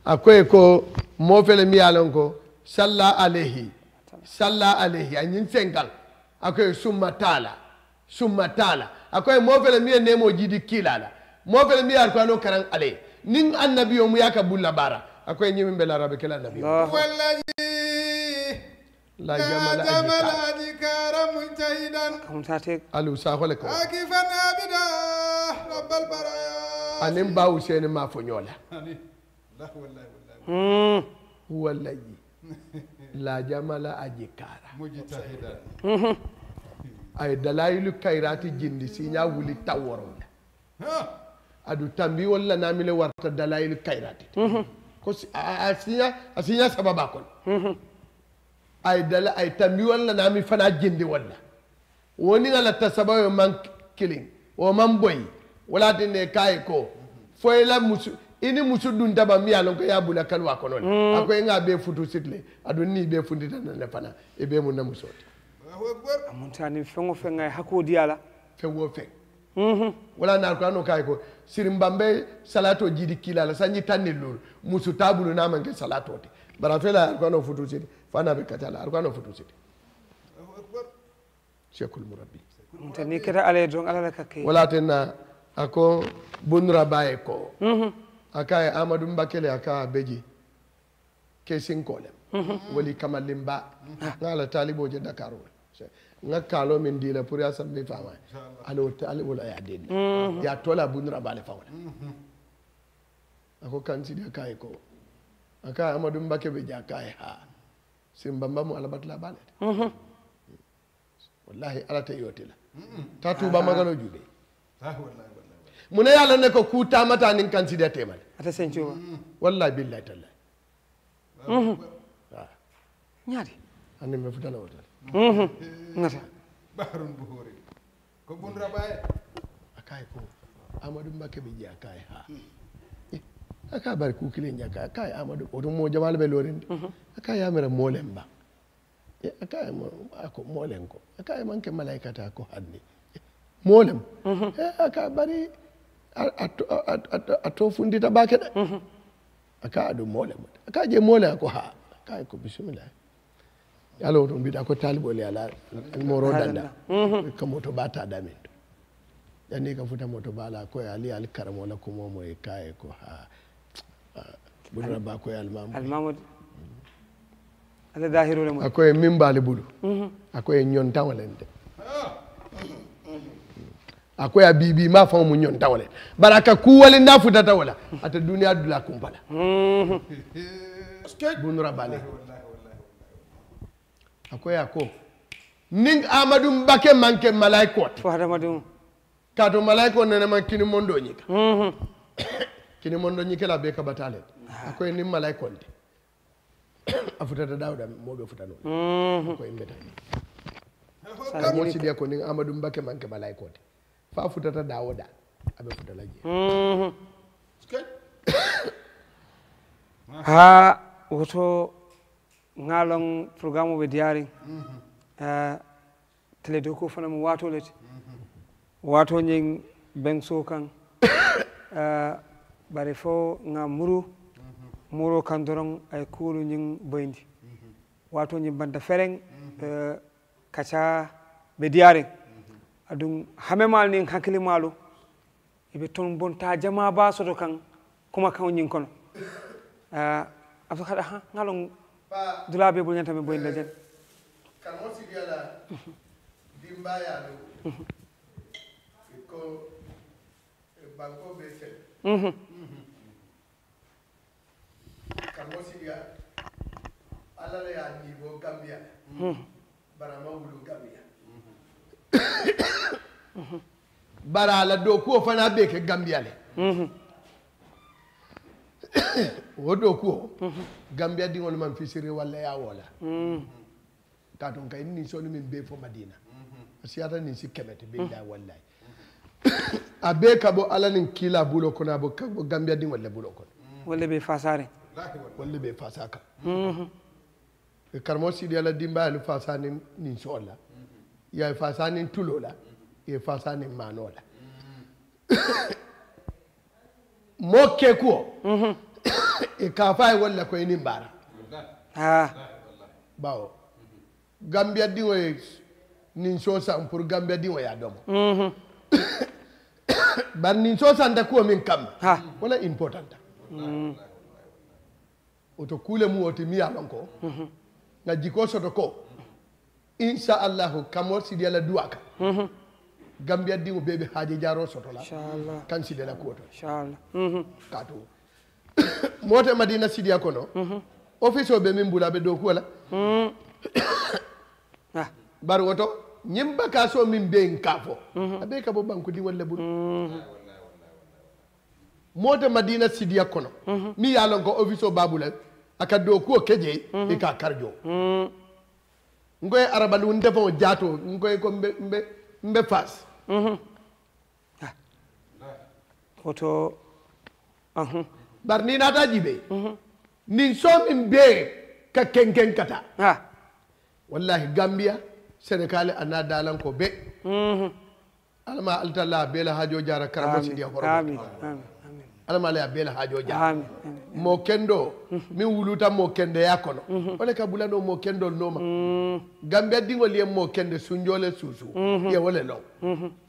a ko ye ko moo fele mi ye ko salla alehi salla alehi a sengal senkal a ko summa taala summa taala akoy mo fele miye nemo jidi kilala mo fele miye alqur'ano karan ale nin annabiyo mu yaka bulla bara akoye ñimin be larabe kela annabiyo la jamal adikara mujtahidan alu sahole ko akifan abida rabbal baraya anin ba useni ma fo ñola hmm. wallahi la jamala ajikara mujtahidan hmm, hmm ay dalayilu kayrati jindi siña wuli tawworo adu tambi walla namile warta dalayilu kayrati mm-hmm. ko asiña asiña sababa kon mm-hmm. ay dala ay tambi walla nami fana jindi walla woni ngala ta man kilin o man boy wala tinde kay ko foyla musu ini musu dun daba mi alon ko yabula kalwa kono mm. akoy nga be futu sitle adu ni be fundita nan fana e be mun na musoti amuntani fengo fenga hako diala fengo feng mhm wala na alquran ka ko sirimbambe salato jidi kila la sanji tanni lol musu tabulu na manke salato te bara fela alquran futu sidi fana be katala alquran futu sidi shekul murabbi muntani kata ale don ala ka ke wala tenna ako bunra baye ko mhm akaye amadu mbakele aka beji kesin kolem wali kamalimba ah. ngala talibo je dakarol ngakkalo min ndila pour ya sammi famani ala wotta ala wol aya denna ya tola bunura baale fawla ako kansiɗi akaye ko akaye amadou mbake ɓe ja kaye ha simbamba mo alabatla baanete wallahi alata yotila ta tuba magano juuɗe mune yalanne ko kutamata nin kanside temale ata sencuuma wallahi billahi tallahi ñaadi annin mi futana wota ɓarum bo hoore ko bonra ɓaye akaye ko amadou mbakke ɓe jeeya kaye ha eh, aka bare kukile jakka aka amadou oto mo jamala ɓe lorende mhm. aka yamira molen ba e eh, akako molen ko aka manke malaikata ko hanni eh, molem mhm. e aka bari a tofundita bake ɗe mhm. aka aɗu molemo aka je mole ako ha akako bisimillahi yalo allah woto mbiɗa ko taliɓol e ala moro danda kamo to bataɗa min to ƴanni ka futamo to baala koye ali alkaram wala ko momo e kaye ko ha ɓurra ah, ba koye almamoud almamoud ala dahirole mum akoye mimbaali ɓulu akoye ñontawalen de a bibi ma fawo mu ñontawalen bara ka kuwali nda futata wala ata duniya dula kumpala mm-hmm. bunura bale akwai yako ning amadu bake manke malaikot kato malaiko nene man kini mondo nyika mm -hmm. kini mondo nyika la beka batale ah. akwai nin malaiko ndi afutata dauda mobe futano mm -hmm. akwai mbeta kamo sidi ko ning amadu mbake manke malaiko ndi mm-hmm. ah. mm-hmm. fa futata dauda abe futala je mm -hmm. ha woto ngalon programme oɓe diyari mhm. eh, télé do ko fana mo watolete watoñin ben so kan ɓare eh, fo ga muro mhm. muro kan doron ay e kuluñin boyndi mhm. watoñin banda ferein kaca ɓe diyarin aɗum hame malnin hakkille malo eɓe ton bonta jama ba soto kan kuma kawñin kono eh, aɓso haɗa ha ngalon dulaɓe ɓe ɓurñanta ɓe boyinde eh, jen kamo siriyala dimbayaɗo ko eh, banko ɓe sen mhm. kamo siriya alala ya jibo gambia Bara mhm. barama wulu gambia mhm. bara ala do kuwo fana ɓe ke gambia le o do kuo gambia diŋolu maŋ fisiri wallaya wo la mm. kaatuŋ kayi ninsolu miŋ bee fo madina mm-hmm. a siyata ninsi kɛmɛ ti billahi wallahi a bee ka bo ala niŋ kiila bulo kono a bo ka bo gambia diŋolu le bulo kono mm. wolle be fasare wolle be fasa kaŋ mm-hmm. e karamo sidiya la dimbayalu fasa niŋ ninsoo la mm-hmm. yaye fasa niŋ tuloo la ye fasa niŋ maanoo la mokke kuwo e kafaye walla koye nin mbaara bawo gambiya diŋo ye nin soosan pour gambiya diŋo ye a domo mm-hmm. bari nin soosanta kuo min kam wala importanta mm-hmm. oto kule mu oti miyaman ko mm-hmm. nga jiko soto ko inchallahu kamoo sidiyala du'aka kan gambia diŋo bee mm-hmm. mm-hmm. be haaje jaaroo soto la kaŋ sidela kuwo to kaatu moo te madina sidiya kono ofisoo be min bula be doo kuwo la bari woto ñiŋ bakaasoo miŋ be ŋ kaa fo a bee ka bo banku diŋol le bulu moo te madina sidiya kono miŋ ye a loŋ ko ofisoo baa bula a ka doo kuwo ke jee mm-hmm. i ka a kari joo mm. nkoye arabali nte faŋo jaatoo ko mbe mbe mbe fas Mhm. Koto Bar ni nata jibe. Nin so min be ka kenken kata. Ha. Wallahi Gambia Senegal ana dalan ko be. alama mm-hmm. Alma altalla bela hajo jara karamo sidiya horo. Amin alama alamala ya bela hajo ja mokendo mi wuluta mokende ya kono wala ka bulano mokendo noma gambia dingo liye kende sunjole susu ye wala lo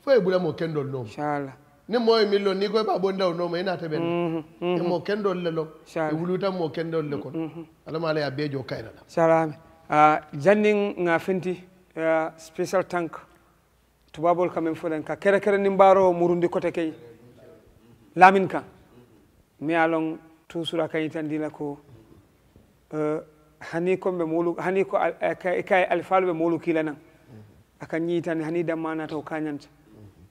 fo e mo mokendo noma inshallah ni moyo milo e ni ko ba bonda o noma ina tabe ni mokendo le lo e wuluta mokendo le kono mm-hmm. alamala ah, ya bejo kayna salam a janning nga fenti special tank tubabol kamen fulan ka kere kere nimbaro murundi kote kay lamin kan mi along toujours a la ko eh, hani komɓe molu hani ko eh, kaye alfaluɓe ɓe kila nan aka ñiitani hani dammana taw kañanta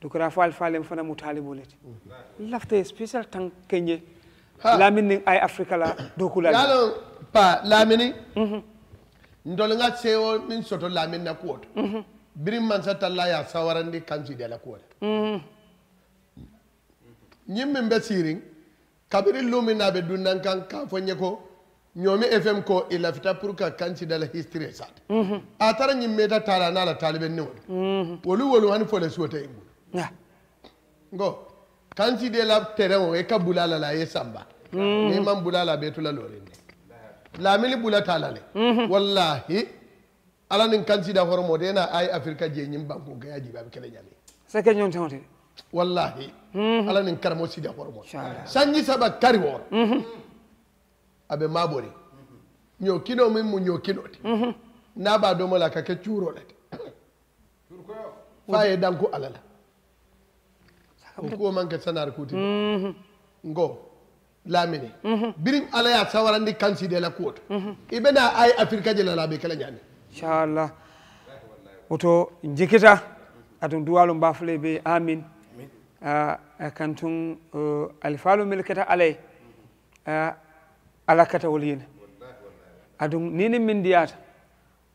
dukora fo alfalen fana mo taalibolete lafta spécial tan keñe lamin nin ay africa la dokulalo pa lamini mhm. ndolnga sewo min soto lamin na kuwoto mhm. birin mansa talla ya sawarandi kansidela kuwota ñimmin mhm. be sirin kabiri lumin na bɛ dundan kan k'a fɔ ɲɛ ko ɲɔmi fm ko i lafita pour ka kanci da la history sa a taara ɲin meta taala n'a la taali bɛ ne wali wolu wolu ani fɔlɛ so tɛ i ngo nkɔ kanci de la tɛrɛn o e ka bula la la a ye sanba n'i ma bula la a bɛ tula lɔri dɛ lamini bula t'a la dɛ walahi ala nin kanci da hɔrɔn mɔden na a ye afirika jɛ ɲin ban kun kɛ a jibi a bɛ kɛlɛ ɲami wallahi mm-hmm. ala nin karamo sidi a kɔrɔmɔ sanji saba kari wɔɔrɔ mm-hmm. a bɛ maabori mm-hmm. ɲɔkino min mu ɲɔkino de n'a b'a dɔn la a ka kɛ cuuro la f'a ye danko ala o ko man kɛ sanari kuti nkɔ lamini birin ala y'a sawarandi kansi de la ko to ay bɛna je ye afirika jela la a bɛ kɛlɛ inshallah woto njikita atun duwalo bafule be amin A kantun alfalu milkata alai ala katawol yina aɗum nini min ndiyata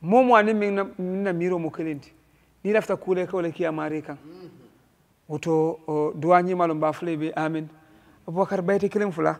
momo ani miro mu kelindi ni lafta kuule kiya kiyamari kan duwanyi malum Ba fule bi amin bai bayte kelen fula